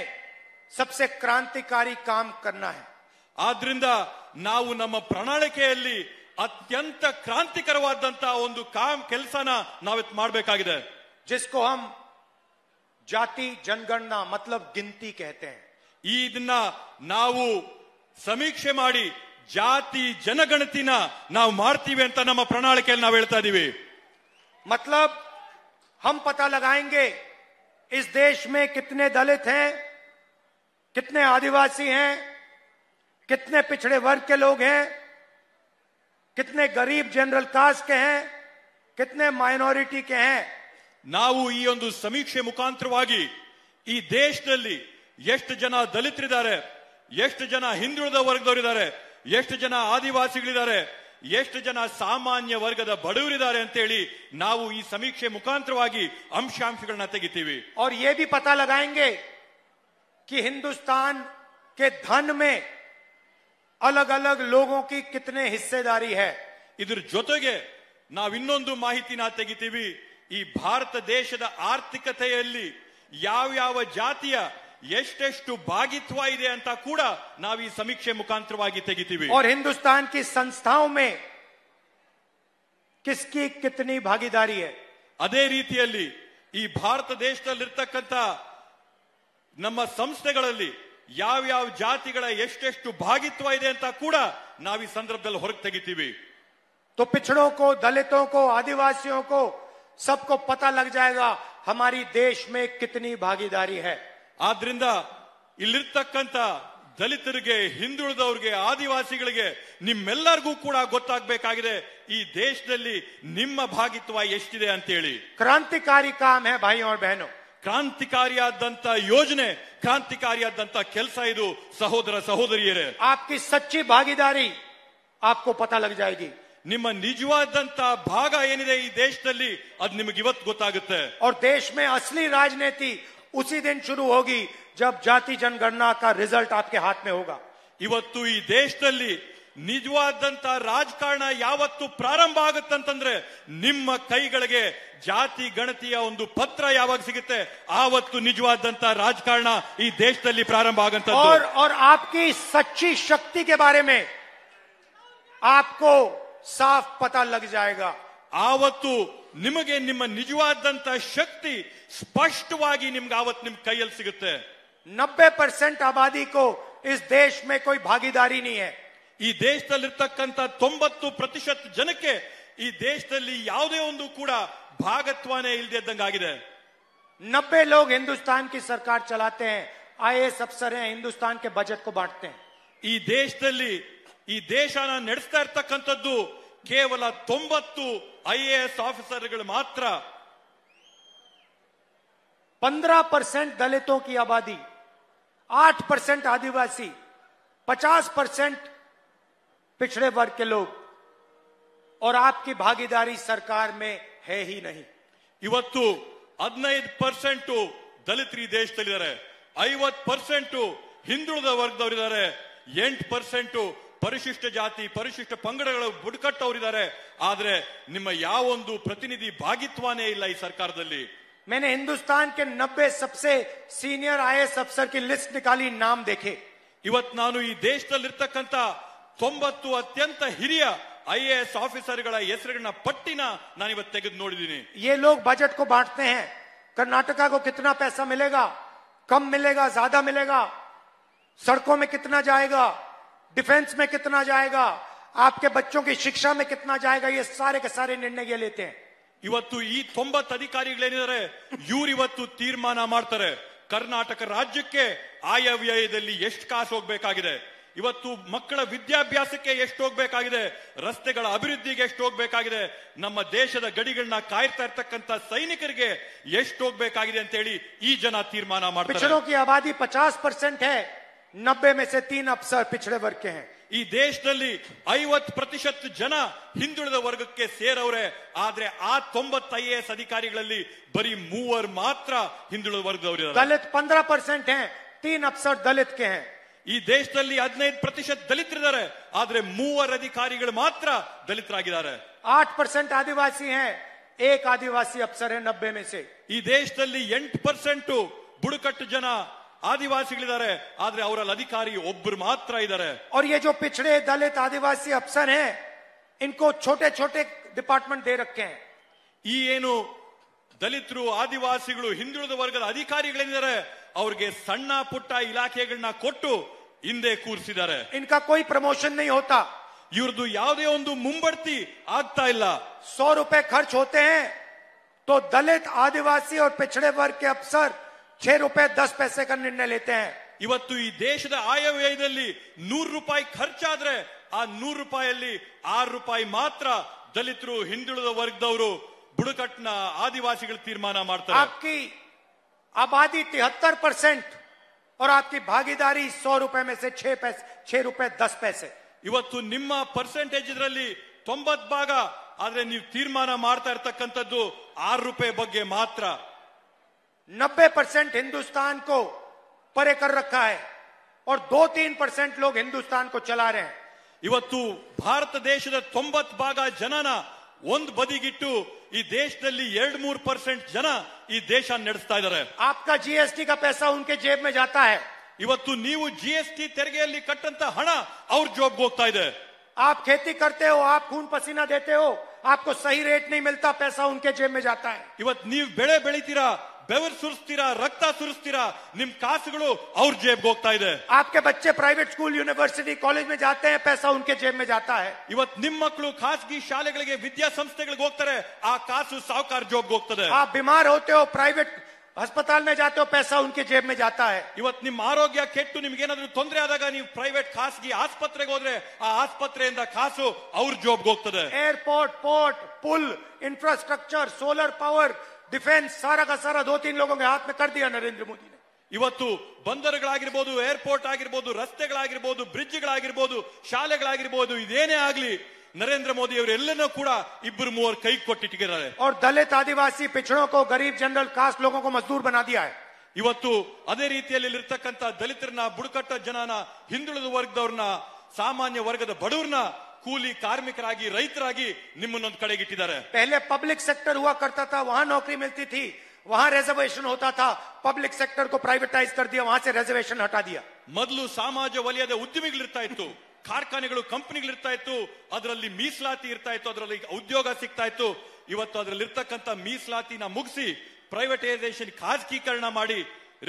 सबसे क्रांतिकारी काम करना है ಆದ್ರಿಂದ ನಾವು ನಮ್ಮ ಪ್ರಣಾಳಿಕೆಯಲ್ಲಿ ಅತ್ಯಂತ ಕ್ರಾಂತಿಕರವಾದಂತಹ ಒಂದು ಕಾಮ್ ಕೆಲಸನ ನಾವಿತ್ ಮಾಡಬೇಕಾಗಿದೆ ಜಿಸ್ಕೋ ಹಮ್ ಜಾತಿ ಜನಗಣನಾ ಮತ್ಲಬ್ ಗಿಂತಿ ಕಹತೆ ಈ ಇದನ್ನ ನಾವು ಸಮೀಕ್ಷೆ ಮಾಡಿ ಜಾತಿ ಜನಗಣತಿನ ನಾವು ಮಾಡ್ತೀವಿ ಅಂತ ನಮ್ಮ ಪ್ರಣಾಳಿಕೆಯಲ್ಲಿ ನಾವು ಹೇಳ್ತಾ ಇದೀವಿ ಮತ್ಲಬ್ ಹಮ್ ಪತಾ ಲಗಾಯಂಗೆ इस ದೇಶ में कितने दलित हैं ಕಿತ್ನೆ ಆದಿವಾಸಿ हैं कितने पिछड़े वर्ग के लोग हैं कितने गरीब जनरल कास्ट के हैं कितने माइनॉरिटी के हैं नाव ईयंदु समीक्षा मुकांतरवागी ई देशನಲ್ಲಿ ಎಷ್ಟು ಜನ ದಲಿತರಿದ್ದಾರೆ ಎಷ್ಟು ಜನ ಹಿಂದೂಳದ ವರ್ಗದವರಿದ್ದಾರೆ ಎಷ್ಟು ಜನ ಆದಿವಾಸಿಗಳಿದ್ದಾರೆ ಎಷ್ಟು ಜನ ಸಾಮಾನ್ಯ ವರ್ಗದ ಬಡವರಿದ್ದಾರೆ ಅಂತ ಹೇಳಿ ನಾವು ಈ समीक्षा ಮುಕಾಂತರವಾಗಿ ಅಂಶಾಂಶಗಳನ್ನು ತಗಿತಿವಿ ಔರ್ یہ بھی پتہ لگائیں گے कि हिंदुस्तान के धन में अलग अलग ಲೋಗೋಕಿ की कितने हिस्सेदारी ಇದ್ರ ಜೊತೆಗೆ ನಾವಿನ್ನೊಂದು ಮಾಹಿತಿನ ತೆಗಿತೀವಿ ಈ ಭಾರತ ದೇಶದ ಆರ್ಥಿಕತೆಯಲ್ಲಿ ಯಾವ ಯಾವ ಜಾತಿಯ ಎಷ್ಟೆಷ್ಟು ಭಾಗಿತ್ವ ಇದೆ ಅಂತ ಕೂಡ ನಾವು ಈ ಸಮೀಕ್ಷೆ ಮುಖಾಂತರವಾಗಿ ತೆಗಿತೀವಿ ಅವ್ರ ಹಿಂದೂಸ್ತಾನ್ ಕಿ संस्थाओं में किसकी कितनी भागीदारी ಅದೇ ರೀತಿಯಲ್ಲಿ ಈ ಭಾರತ ದೇಶದಲ್ಲಿರ್ತಕ್ಕಂಥ ನಮ್ಮ ಸಂಸ್ಥೆಗಳಲ್ಲಿ ಯಾವ ಯಾವ ಜಾತಿಗಳ ಎಷ್ಟೆಷ್ಟು ಭಾಗಿತ್ವ ಇದೆ ಅಂತ ಕೂಡ ನಾವು ಈ ಸಂದರ್ಭದಲ್ಲಿ ಹೊರಗೆ ತೆಗಿತೀವಿ तो ಕೋ ದಲಿತೋ ಕೋ ಆದಿವಾಸಿಯೋ ಕೋ सबको पता लग जाएगा हमारी देश में है ಆದ್ರಿಂದ ಇಲ್ಲಿರ್ತಕ್ಕಂಥ ದಲಿತರಿಗೆ ಹಿಂದುಳಿದವ್ರಿಗೆ ಆದಿವಾಸಿಗಳಿಗೆ ನಿಮ್ಮೆಲ್ಲರಿಗೂ ಕೂಡ ಗೊತ್ತಾಗಬೇಕಾಗಿದೆ ಈ ದೇಶದಲ್ಲಿ ನಿಮ್ಮ ಭಾಗಿತ್ವ ಎಷ್ಟಿದೆ ಅಂತೇಳಿ ಕ್ರಾಂತಿಕಾರಿ ಕಾಮ್ ಹೇ भाई ಅವ್ರ बहनों क्रांतिकारिया योजने क्रांतिकारिया केस सहोदर सहोदरी आपकी सच्ची भागीदारी आपको पता लग जाएगी निम्ब निजवाद भाग ऐन देश अद्वत गोत और देश में असली राजनीति उसी दिन शुरू होगी जब जाति जनगणना का रिजल्ट आपके हाथ में होगा इवतु देश ನಿಜವಾದಂತ ರಾಜಕಾರಣ ಯಾವತ್ತು ಪ್ರಾರಂಭ ಆಗುತ್ತಂತಂದ್ರೆ ನಿಮ್ಮ ಕೈಗಳಿಗೆ ಜಾತಿ ಗಣತಿಯ ಒಂದು ಪತ್ರ ಯಾವಾಗ ಸಿಗುತ್ತೆ ಆವತ್ತು ನಿಜವಾದಂತ ರಾಜಕಾರಣ ಈ ದೇಶದಲ್ಲಿ ಪ್ರಾರಂಭ ಆಗಂತ और ಸಚ್ಚಿ आपकी सच्ची ಮೇ के ಸಾಫ್ में ಆವತ್ತು ನಿಮಗೆ ನಿಮ್ಮ ನಿಜವಾದಂತ ಶಕ್ತಿ ಸ್ಪಷ್ಟವಾಗಿ ನಿಮ್ಗೆ ಆವತ್ತು ನಿಮ್ ಕೈಯಲ್ಲಿ ಸಿಗುತ್ತೆ ನಬ್ಬೆ ಪರ್ಸೆಂಟ್ ಆಬಾದಿ ಕೋ ಇಸ್ ದೇಶ ಮೇ कोई ಭಾಗಿದಾರಿ ನೀ ದೇಶದಲ್ಲಿರ್ತಕ್ಕಂಥ ತೊಂಬತ್ತು ಪ್ರತಿಶತ್ ಜನಕ್ಕೆ ಈ ದೇಶದಲ್ಲಿ ಯಾವುದೇ ಒಂದು ಕೂಡ ಭಾಗತ್ವನೇ ಇಲ್ಲದೆ ಆಗಿದೆ ಹಿಂದೂಸ್ತಾನ್ ಕಿ ಸರ್ಕಾರ ಚಲಾತೆ ಐ ಕೆ ಬಜೆಟ್ ಅಫಸರ್ ಹಿಂದೂಸ್ತಾನೆ ಈ ದೇಶದಲ್ಲಿ ಈ ದೇಶ ನಡೆಸ್ತಾ ಇರ್ತಕ್ಕಂಥದ್ದು ಕೇವಲ ತೊಂಬತ್ತು ಐ ಎ ಎಸ್ ಆಫೀಸರ್ಗಳು ಮಾತ್ರ ಪಂದ್ರ ಪರ್ಸೆಂಟ್ ದಲಿತೋ ಆಬಾದಿ ಆಟ ಪರ್ಸೆಂಟ್ ಆದಿವಾಸಿ ಪಚಾಸ್ ಪರ್ಸೆಂಟ್ पिछड़े वर्ग के लोग और आपकी भागीदारी सरकार ಇವತ್ತು ಹದಿನೈದು ಪರ್ಸೆಂಟ್ ದಲಿತರು ಈ ದೇಶದಲ್ಲಿದ್ದಾರೆ ಐವತ್ ಪರ್ಸೆಂಟ್ ಹಿಂದುಳಿದ ಇದಾರೆ ಎಂಟು ಪರ್ಸೆಂಟ್ ಪರಿಶಿಷ್ಟ ಜಾತಿ ಪರಿಶಿಷ್ಟ ಪಂಗಡಗಳ ಬುಡಕಟ್ಟವರಿದ್ದಾರೆ ಆದ್ರೆ ನಿಮ್ಮ ಯಾವೊಂದು ಪ್ರತಿನಿಧಿ ಭಾಗಿತ್ವನೇ ಇಲ್ಲ ಈ ಸರ್ಕಾರದಲ್ಲಿ ಮೇನೆ हिंदुस्तान के 90 सबसे सीनियर आईएएस अफसर की लिस्ट निकाली नाम देखे ನಾನು ಈ ದೇಶದಲ್ಲಿರ್ತಕ್ಕಂಥ 90 ಅತ್ಯಂತ ಹಿರಿಯ আইএস ಆಫೀಸರ್ಗಳ ಹೆಸರುಗಳನ್ನು ಪಟ್ಟina ನಾನು ಇವತ್ತು ತೆಗೆದು ನೋಡಿದಿನಿ. ಈ ਲੋಕ್ ಬಜೆಟ್ ಕೋ ಬಾಟ್ತೆ ಹೇ ಕರ್ನಾಟಕಾ ಕೋ ಕಿತನಾ ಪೈಸಾ ಮಿಲೇಗಾ? ಕಮ್ ಮಿಲೇಗಾ? ಜಾಡಾ ಮಿಲೇಗಾ? ಸಡಕೋಮೆ ಕಿತನಾ ಜಾಯೆಗಾ? ಡಿಫೆನ್ಸ್ಮೆ ಕಿತನಾ ಜಾಯೆಗಾ? ಆಪ್ಕೆ ಬಚ್ಚೋಕೀ ಶಿಕ್ಷಾಮೆ ಕಿತನಾ ಜಾಯೆಗಾ? ಈ سارے ಕಸರೆ ನಿರ್ಣಯಗಳ لیتے. ಇವತ್ತು ಈ 90 ಅಧಿಕಾರಿಗಳೇನಿದ್ರೆ ಯೂರ್ ಇವತ್ತು ನಿರ್ಮಾನಾ ಮಾಡತಾರೆ ಕರ್ನಾಟಕ ರಾಜ್ಯಕ್ಕೆ ಆಯವ್ಯಯದಲ್ಲಿ ಎಷ್ಟು ಖಾಸ್ ಹೋಗಬೇಕಾಗಿದೆ. ಇವತ್ತು ಮಕ್ಕಳ ವಿದ್ಯಾಭ್ಯಾಸಕ್ಕೆ ಎಷ್ಟು ಹೋಗ್ಬೇಕಾಗಿದೆ ರಸ್ತೆಗಳ ಅಭಿವೃದ್ಧಿಗೆ ಎಷ್ಟು ಹೋಗ್ಬೇಕಾಗಿದೆ ನಮ್ಮ ದೇಶದ ಗಡಿಗಳನ್ನ ಕಾಯ್ತಾ ಇರ್ತಕ್ಕಂತ ಸೈನಿಕರಿಗೆ ಎಷ್ಟು ಹೋಗ್ಬೇಕಾಗಿದೆ ಅಂತ ಹೇಳಿ ಈ ಜನ ತೀರ್ಮಾನ ಮಾಡ್ತಾರೆ ಆಬಾದಿ ಪಚಾಸ್ ಪರ್ಸೆಂಟ್ ಹೇ ನಬ್ಬೆ ಮೆಸೆ ತೀನ್ ಅಪ್ಸರ್ ಪಿछड़े ವರ್ಗ ಈ ದೇಶದಲ್ಲಿ ಐವತ್ ಪ್ರತಿಶತ್ ಜನ ಹಿಂದುಳಿದ ವರ್ಗಕ್ಕೆ ಸೇರವ್ರೆ ಆದ್ರೆ ಆ ತೊಂಬತ್ ಐ ಎ ಎಸ್ ಅಧಿಕಾರಿಗಳಲ್ಲಿ ಬರೀ ಮೂವರ್ ಮಾತ್ರ ಹಿಂದುಳಿದ ವರ್ಗದವರು ದಲಿತ ಪಂದ್ರ ಪರ್ಸೆಂಟ್ ಹೇ ತೀನ್ ಅಪ್ಸರ್ ದಲಿತ್ ಕೆ ಹೇ ಈ ದೇಶದಲ್ಲಿ ಹದಿನೈದು ಪ್ರತಿಶತ ದಲಿತರಿದ್ದಾರೆ ಆದ್ರೆ ಮೂವರ ಅಧಿಕಾರಿಗಳು ಮಾತ್ರ ದಲಿತರಾಗಿದ್ದಾರೆ ಆಠ ಪರ್ಸೆಂಟ್ ಆದಿವಾಸಿ ಹೇ ಏಕ್ ಆದಿವಾಸಿ ಅಫ್ಸರ್ ಹೇ ನಬ್ಬೆ ಮೇಸೆ ಈ ದೇಶದಲ್ಲಿ ಎಂಟು ಪರ್ಸೆಂಟ್ ಬುಡಕಟ್ಟು ಜನ ಆದಿವಾಸಿಗಳಿದ್ದಾರೆ ಆದ್ರೆ ಅವರಲ್ಲಿ ಅಧಿಕಾರಿ ಒಬ್ಬರು ಮಾತ್ರ ಇದ್ದಾರೆ ಅವ್ರ ये जो ದಲಿತ ಆದಿವಾಸಿ ಆದಿವಾಸಿ ಹೇ हैं इनको छोटे छोटे डिपार्टमेंट दे ಈ ಏನು ದಲಿತರು ಆದಿವಾಸಿಗಳು ಹಿಂದುಳಿದ ವರ್ಗದ ಅಧಿಕಾರಿಗಳೇನಿದ್ದಾರೆ ಅವ್ರಿಗೆ ಸಣ್ಣ ಪುಟ್ಟ ಇಲಾಖೆಗಳನ್ನ ಕೊಟ್ಟು ಹಿಂದೆ ಕೂರಿಸಿದ್ದಾರೆ ಇನ್ಕ ಪ್ರಮೋಷನ್ ಪ್ರಮೋಷನ್ ನೀ होता ಇವ್ರದ್ದು ಯಾವುದೇ ಒಂದು ಮುಂಬಡ್ತಿ ಆಗ್ತಾ ಇಲ್ಲ ಸೋ ರೂಪಾಯಿ ಖರ್ಚ್ ಹೋತೆ ತೋ तो दलित आदिवासी और पिछड़े वर्ग के पैसे का ಇವತ್ತು ಈ ದೇಶದ ಆಯವ್ಯಯದಲ್ಲಿ ನೂರು ರೂಪಾಯಿ ಖರ್ಚಾದ್ರೆ ಆ ನೂರು ರೂಪಾಯಿಯಲ್ಲಿ ಆರು ರೂಪಾಯಿ ಮಾತ್ರ ದಲಿತರು ಹಿಂದುಳಿದ ವರ್ಗದವರು ಬುಡಕಟ್ಟಿನ ಆದಿವಾಸಿಗಳು ತೀರ್ಮಾನ ಮಾಡ್ತಾರೆ आबादी तिहत्तर परसेंट और आपकी भागीदारी सौ रुपए में से छह पैसे छह रुपए दस पैसे इवतु पर्सेंटेज भाग तीर्माना आर रुपए बगे मात्र नब्बे परसेंट हिंदुस्तान को परे कर रखा है और दो तीन परसेंट लोग हिंदुस्तान को चला रहे हैं इवत भारत देश तोबत भाग जनना बदिगिटू देश पर्सेंट जन देश नडस्ता आपका जीएसटी का पैसा उनके जेब में जाता है इवत जीएसटी तेरे कट हण और जोब आप खेती करते हो आप खून पसीना देते हो आपको सही रेट नहीं मिलता पैसा उनके जेब में जाता है इवत बेड़े बेतीरा ಬೆವರ್ ಸುರಿಸ್ತೀರಾ ರಕ್ತ ಸುರಿಸ್ತೀರಾ ನಿಮ್ ಕಾಸುಗಳು ಅವ್ರ ಜೇಬ್ಗೆ ಹೋಗ್ತಾ ಇದೆ आपके ಬಚ್ಚೆ ಪ್ರೈವೇಟ್ ಸ್ಕೂಲ್ ಯೂನಿವರ್ಸಿಟಿ ಕಾಲೇಜ್ में जाते हैं पैसा उनके जेब में जाता ಇವತ್ ನಿಮ್ ಮಕ್ಕಳು ಖಾಸಗಿ ಶಾಲೆಗಳಿಗೆ ವಿದ್ಯಾ ಸಂಸ್ಥೆಗಳಿಗೆ ಹೋಗ್ತಾರೆ ಆ ಕಾಸು ಸಾವುಕಾರ ಜೋಬ್ಗೆ ಹೋಗ್ತದೆ ಆ ಬಿಮಾರ್ होते ಪ್ರೈವೇಟ್ प्राइवेट अस्पताल में जाते हो पैसा उनके ಇವತ್ ನಿಮ್ ಆರೋಗ್ಯ ಕೆಟ್ಟು ನಿಮ್ಗೇನಾದ್ರೂ ತೊಂದರೆ ಆದಾಗ ನೀವು ಪ್ರೈವೇಟ್ ಖಾಸಗಿ ಆಸ್ಪತ್ರೆಗೆ ಹೋದ್ರೆ ಆ ಆಸ್ಪತ್ರೆಯಿಂದ ಕಾಸು ಅವ್ರ ಜೋಬ್ಗೆ ಹೋಗ್ತದೆ ಏರ್ಪೋರ್ಟ್ ಪೋರ್ಟ್ ಪುಲ್ ಇನ್ಫ್ರಾಸ್ಟ್ರಕ್ಚರ್ ಸೋಲಾರ್ ಪವರ್ ಡಿಫೆನ್ಸ್ सारा का ದೋ दो तीन ಆತ್ಮ ಕರ್ದಿಯ ನರೇಂದ್ರ ಮೋದಿ ಇವತ್ತು ಬಂದರುಗಳಾಗಿರ್ಬೋದು ಏರ್ಪೋರ್ಟ್ ಆಗಿರ್ಬೋದು ರಸ್ತೆಗಳಾಗಿರ್ಬೋದು ಬ್ರಿಡ್ಜ್ಗಳಾಗಿರ್ಬೋದು ಶಾಲೆಗಳಾಗಿರ್ಬೋದು ಇದೇನೇ ಆಗ್ಲಿ ನರೇಂದ್ರ ಮೋದಿ ಅವರು ಎಲ್ಲನೂ ಕೂಡ ಇಬ್ಬರು ಮೂವರು ಕೈ ಕೊಟ್ಟಿಟ್ಟಿದ್ದಾರೆ ಅವ್ರ ದಲಿತ ಆದಿವಾಸಿ ಪಿछड़ों ಗರೀಬ್ ಜನರಲ್ ಕಾಸ್ಟ್ ಲೋಗೋ ಮಜ್ದೂರ್ ಬನಾ ಇವತ್ತು ಅದೇ ರೀತಿಯಲ್ಲಿ ಇರ್ತಕ್ಕಂಥ ದಲಿತರನ್ನ ಬುಡಕಟ್ಟ ಜನನ ಹಿಂದುಳಿದ ವರ್ಗದವ್ರನ್ನ ಸಾಮಾನ್ಯ ವರ್ಗದ ಬಡವ್ರನ್ನ ಕೂಲಿ ಕಾರ್ಮಿಕರಾಗಿ ರೈತರಾಗಿ ನಿಮ್ಮನ್ನೊಂದು ಕಡೆಗೆ ಇಟ್ಟಿದ್ದಾರೆ ಪಹಲೆ पब्लिक सेक्टर हुआ करता था वहां नौकरी मिलती थी वहां रिजर्वेशन होता था पब्लिक सेक्टर को प्राइवेटाइज कर दिया वहां से रिजर्वेशन ಮೊದಲು ಸಮಾಜ ವಲಯದ ಇರ್ತಾ ಇತ್ತು ಕಾರ್ಖಾನೆಗಳು ಇರ್ತಾ ಇತ್ತು ಅದರಲ್ಲಿ ಮೀಸಲಾತಿ ಇರ್ತಾ ಇತ್ತು ಅದರಲ್ಲಿ ಉದ್ಯೋಗ ಸಿಗ್ತಾ ಇತ್ತು ಇವತ್ತು ಅದರಲ್ಲಿ ಇರ್ತಕ್ಕಂಥ ಮೀಸಲಾತಿನ ಮುಗಿಸಿ ಪ್ರೈವೇಟೈಸೇಷನ್ ಖಾಸಗೀಕರಣ ಮಾಡಿ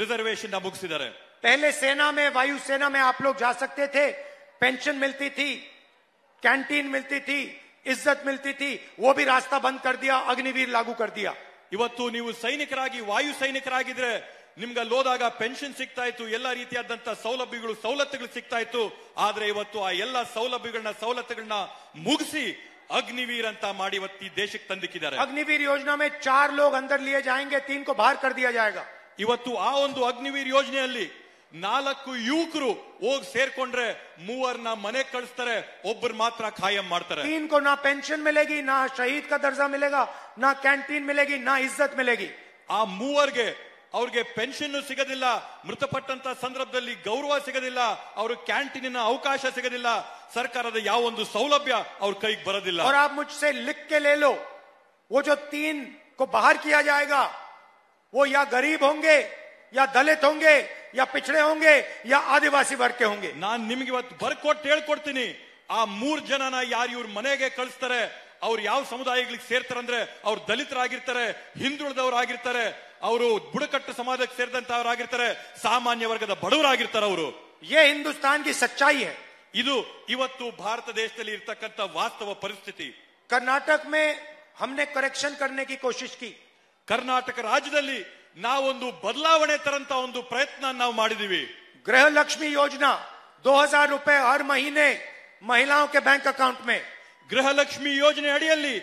ರಿಸರ್ವೇಶನ್ ನ ಮುಗಿಸಿದ್ದಾರೆ ಸೇನಾ ಸೇನಾ में वायुसेना में आप लोग जा सकते थे पेंशन मिलती थी ಕ್ಯಾಂಟೀನ್ मिलती थी इज्जत मिलती थी वो भी रास्ता बंद कर दिया ಇವತ್ತು ನೀವು ಸೈನಿಕರಾಗಿ ವಾಯು ಸೈನಿಕರಾಗಿದ್ರೆ ನಿಮ್ಗೆ ಲೋದಾಗ ಪೆನ್ಷನ್ ಸಿಗ್ತಾ ಇತ್ತು ಎಲ್ಲ ರೀತಿಯಾದಂತಹ ಸೌಲಭ್ಯಗಳು ಸವಲತ್ತುಗಳು ಸಿಗ್ತಾ ಇತ್ತು ಆದ್ರೆ ಇವತ್ತು ಆ ಎಲ್ಲ ಸೌಲಭ್ಯಗಳನ್ನ ಸವಲತ್ತುಗಳನ್ನ ಮುಗಿಸಿ ಅಗ್ನಿವೀರ್ ಮಾಡಿ ಮಾಡಿ ದೇಶಕ್ಕೆ ತಂದಿಕ್ಕಿದ್ದಾರೆ ಅಗ್ನಿವೀರ್ ಯೋಜನಾ ಮೇಲೆ ಚಾರ್ लोग अंदर लिए जाएंगे तीन को बाहर कर ಇವತ್ತು ಆ ಒಂದು ಅಗ್ನಿವೀರ್ ಯೋಜನೆಯಲ್ಲಿ ನಾಲ್ಕು ಯುವಕರು ಹೋಗಿ ಸೇರ್ಕೊಂಡ್ರೆ ಮೂವರ್ನ ಮನೆ ಕಳಿಸ್ತಾರೆ ಒಬ್ಬರು ಮಾತ್ರ ಖಾಯಂ ಮಾಡ್ತಾರೆ तीन ನಾ ಪೆನ್ಷನ್ पेंशन ನಾ ಶಹೀದ್ ಕಾ का दर्जा मिलेगा ना कैंटीन मिलेगी ना इज्जत ಆ ಮೂವರ್ಗೆ ಅವ್ರಿಗೆ ಪೆನ್ಷನ್ ಸಿಗೋದಿಲ್ಲ ಮೃತಪಟ್ಟಂತ ಸಂದರ್ಭದಲ್ಲಿ ಗೌರವ ಸಿಗೋದಿಲ್ಲ ಅವ್ರ ಕ್ಯಾಂಟೀನಿನ ಅವಕಾಶ ಸಿಗೋದಿಲ್ಲ ಸರ್ಕಾರದ ಯಾವ ಒಂದು ಸೌಲಭ್ಯ ಅವ್ರ ಕೈಗೆ ಬರೋದಿಲ್ಲ और आप मुझसे लिख के ले लो वो जो तीन को बाहर किया जाएगा वो या गरीब होंगे ಯಾ पिछड़े होंगे या आदिवासी वर्ग के होंगे ನಾನ್ ನಿಮ್ಗೆ ಇವತ್ತು ಬರ್ಕೊಟ್ಟು ಹೇಳ್ಕೊಡ್ತೀನಿ ಆ ಮೂರ್ ಜನನ ಯಾರು ಇವ್ರ ಮನೆಗೆ ಕಳಿಸ್ತಾರೆ ಅವ್ರು ಯಾವ ಸಮುದಾಯಗಳಿಗೆ ಸೇರ್ತಾರಂದ್ರೆ ಅವ್ರು ದಲಿತರಾಗಿರ್ತಾರೆ ಹಿಂದುಳಿದವರಾಗಿರ್ತಾರೆ ಅವರು ಬುಡಕಟ್ಟು ಸಮಾಜಕ್ಕೆ ಸೇರಿದಂತವರಾಗಿರ್ತಾರೆ ಸಾಮಾನ್ಯ ವರ್ಗದ ಬಡವರಾಗಿರ್ತಾರೆ ಅವರು ये हिंदुस्तान की सच्चाई ಇದು ಇವತ್ತು ಭಾರತ ದೇಶದಲ್ಲಿ ಇರತಕ್ಕಂತ ವಾಸ್ತವ ಪರಿಸ್ಥಿತಿ ಕರ್ನಾಟಕ ಮೇ ಹಮ್ನೆ ಕರೆಕ್ಷನ್ करने की कोशिश ಕರ್ನಾಟಕ ರಾಜ್ಯದಲ್ಲಿ ನಾವೊಂದು ಬದಲಾವಣೆ ತರಂತ ಒಂದು ಪ್ರಯತ್ನ ನಾವು ಮಾಡಿದೀವಿ ಗೃಹ ಲಕ್ಷ್ಮಿ ಯೋಜನಾ ದೋ ಹಜಾರ್ ರೂಪಾಯಿ ಹರ್ ಮಹಿನೆ महिलाओं ಬ್ಯಾಂಕ್ ಅಕೌಂಟ್ ಮೇ ಗೃಹಲಕ್ಷ್ಮಿ ಯೋಜನೆ ಅಡಿಯಲ್ಲಿ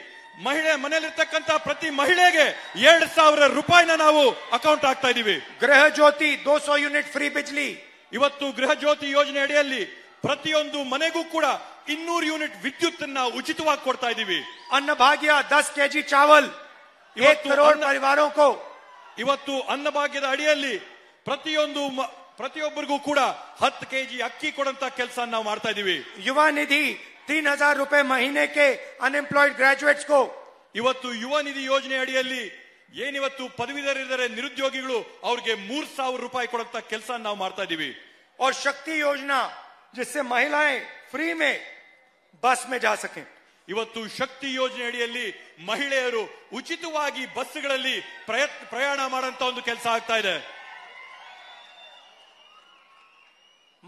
ಮಹಿಳೆ ಮನೆಯಲ್ಲಿರ್ತಕ್ಕಂತಹ ಪ್ರತಿ ಮಹಿಳೆಗೆ ಎರಡ್ ಸಾವಿರ ರೂಪಾಯಿನ ನಾವು ಅಕೌಂಟ್ ಹಾಕ್ತಾ ಇದೀವಿ ಗೃಹ ಜ್ಯೋತಿ ದೋ ಯೂನಿಟ್ ಫ್ರೀ ಬಿಜ್ಲಿ ಇವತ್ತು ಗೃಹ ಜ್ಯೋತಿ ಯೋಜನೆ ಅಡಿಯಲ್ಲಿ ಪ್ರತಿಯೊಂದು ಮನೆಗೂ ಕೂಡ ಇನ್ನೂರು ಯೂನಿಟ್ ವಿದ್ಯುತ್ ಅನ್ನ ಉಚಿತವಾಗಿ ಕೊಡ್ತಾ ಇದೀವಿ ಅನ್ನ ಭಾಗ್ಯ ದಸ್ ಕೆಜಿ ಚಾವಲ್ ಇವತ್ತು ಇವತ್ತು ಅನ್ನಭಾಗ್ಯದ ಅಡಿಯಲ್ಲಿ ಪ್ರತಿಯೊಂದು ಪ್ರತಿಯೊಬ್ಬರಿಗೂ ಕೂಡ ಹತ್ತು ಕೆಜಿ ಅಕ್ಕಿ ಕೊಡಂತ ಕೆಲಸ ನಾವು ಮಾಡ್ತಾ ಇದೀವಿ ಯುವ ನಿಧಿ ತೀನ್ ಹಜಾರ್ ರೂಪಾಯಿ ಮಹಿನೆ ಅನ್ಎಂಪ್ಲಾಯ್ಡ್ ಗ್ರಾಜುಯೇಟ್ಸ್ ಕೋ ಇವತ್ತು ಯುವ ನಿಧಿ ಯೋಜನೆ ಅಡಿಯಲ್ಲಿ ಏನಿವತ್ತು ಪದವೀಧರಿದರೆ ನಿರುದ್ಯೋಗಿಗಳು ಅವ್ರಿಗೆ ಮೂರ್ ಸಾವಿರ ರೂಪಾಯಿ ಕೊಡಂತ ಕೆಲಸ ನಾವು ಮಾಡ್ತಾ ಇದೀವಿ ಶಕ್ತಿ ಶಕ್ತಿ ಯೋಜನಾ जिससे महिलाएं फ्री में बस में जा ಇವತ್ತು ಶಕ್ತಿ ಯೋಜನೆ ಅಡಿಯಲ್ಲಿ ಮಹಿಳೆಯರು ಉಚಿತವಾಗಿ ಬಸ್ಗಳಲ್ಲಿ ಪ್ರಯತ್ನ ಪ್ರಯಾಣ ಮಾಡುವಂತ ಒಂದು ಕೆಲಸ ಆಗ್ತಾ ಇದೆ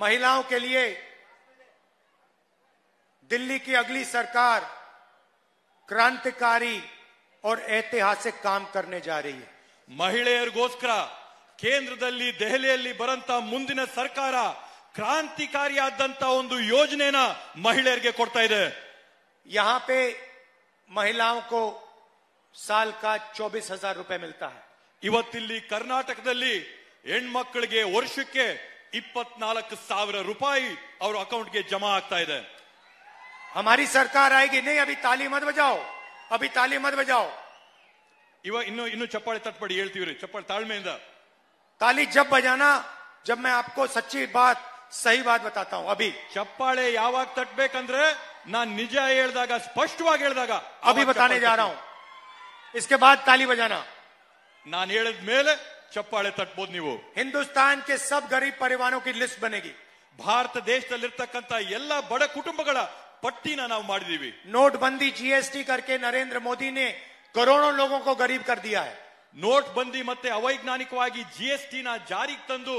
ಮಹಿಳಾ ದಿಲ್ಲಿ लिए ಕಿ की ಸರ್ಕಾರ ಕ್ರಾಂತಿಕಾರಿ क्रांतिकारी ಐತಿಹಾಸಿಕ ऐतिहासिक काम ಮಹಿಳೆಯರಿಗೋಸ್ಕರ ಕೇಂದ್ರದಲ್ಲಿ ದೆಹಲಿಯಲ್ಲಿ ಬರಂತ ಮುಂದಿನ ಸರ್ಕಾರ ಕ್ರಾಂತಿಕಾರಿಯಾದಂತ ಒಂದು ಯೋಜನೆಯನ್ನ ಮಹಿಳೆಯರಿಗೆ ಕೊಡ್ತಾ ಇದೆ यहां पे महिलाओं को ಸಾಲ್ ಕಾ ಚೋಬೀಸ್ ಹಜಾರ್ ರೂಪಾಯಿ ಮಿಲ್ತಾ ಹೈ ಇವತ್ತಿಲ್ಲಿ ಕರ್ನಾಟಕದಲ್ಲಿ ಹೆಣ್ಮಕ್ಳಿಗೆ ವರ್ಷಕ್ಕೆ ಇಪ್ಪತ್ನಾಲ್ಕು ಸಾವಿರ ರೂಪಾಯಿ ಅವ್ರ ಅಕೌಂಟ್ಗೆ ಜಮಾ ಆಗ್ತಾ ಇದೆ ಹಮಾರಿ ಸರ್ಕಾರ ಆಗಿ ನೈ ಅಭಿ ತಾಲಿ ಮದ್ ಬಜಾವ್ ಅಭಿ ತಾಲಿ ಮದ್ ಬಜಾವ್ ಇವ ಇನ್ನು ಇನ್ನು ಚಪ್ಪಾಳೆ ತಟ್ಪಡಿ ಹೇಳ್ತೀವ್ರಿ ಚಪ್ಪಾಳೆ ತಾಳ್ಮೆಯಿಂದ ತಾಲಿ ಜಬ್ ಬಜಾನಾ ಜಬ್ ಮೈ ಆಪ್ಕೋ ಸಚ್ಚಿ ಬಾತ್ ಸಹಿ ಬಾತ್ ಬತಾತಾ ಹೂಂ ಅಭಿ ಚಪ್ಪಾಳೆ ಯಾವಾಗ ತಟ್ಬೇಕಂದ್ರೆ నా నిజం ఏళ్ళదగా స్పష్టంగా ఏళ్ళదగా అబి బతనే జా రా ہوں۔ ఇస్కే బాద్ తాలి బజానా. నా ఏళ్ళద్ మేలే చప్పాడే తట్బోది నీవు. హిందుస్థాన్ కే సబ్ గరీబ్ పరివారో కి లిస్ట్ బనేగి. భారత్ దేశ తలిర్ తకంత యల్ల బడ కుటుంబగల పట్టినా నా మాడిదివి. నోట్ బండి జీఎస్టీ కర్కే నరేంద్ర మోది నే కరోనో లోగో కో గరీబ్ కర్ దియా హై. ನೋಟ್ ಬಂದಿ ಮತ್ತೆ ಅವೈಜ್ಞಾನಿಕವಾಗಿ ಜಿ ಎಸ್ ಟಿನ ಜಾರಿಗೆ ತಂದು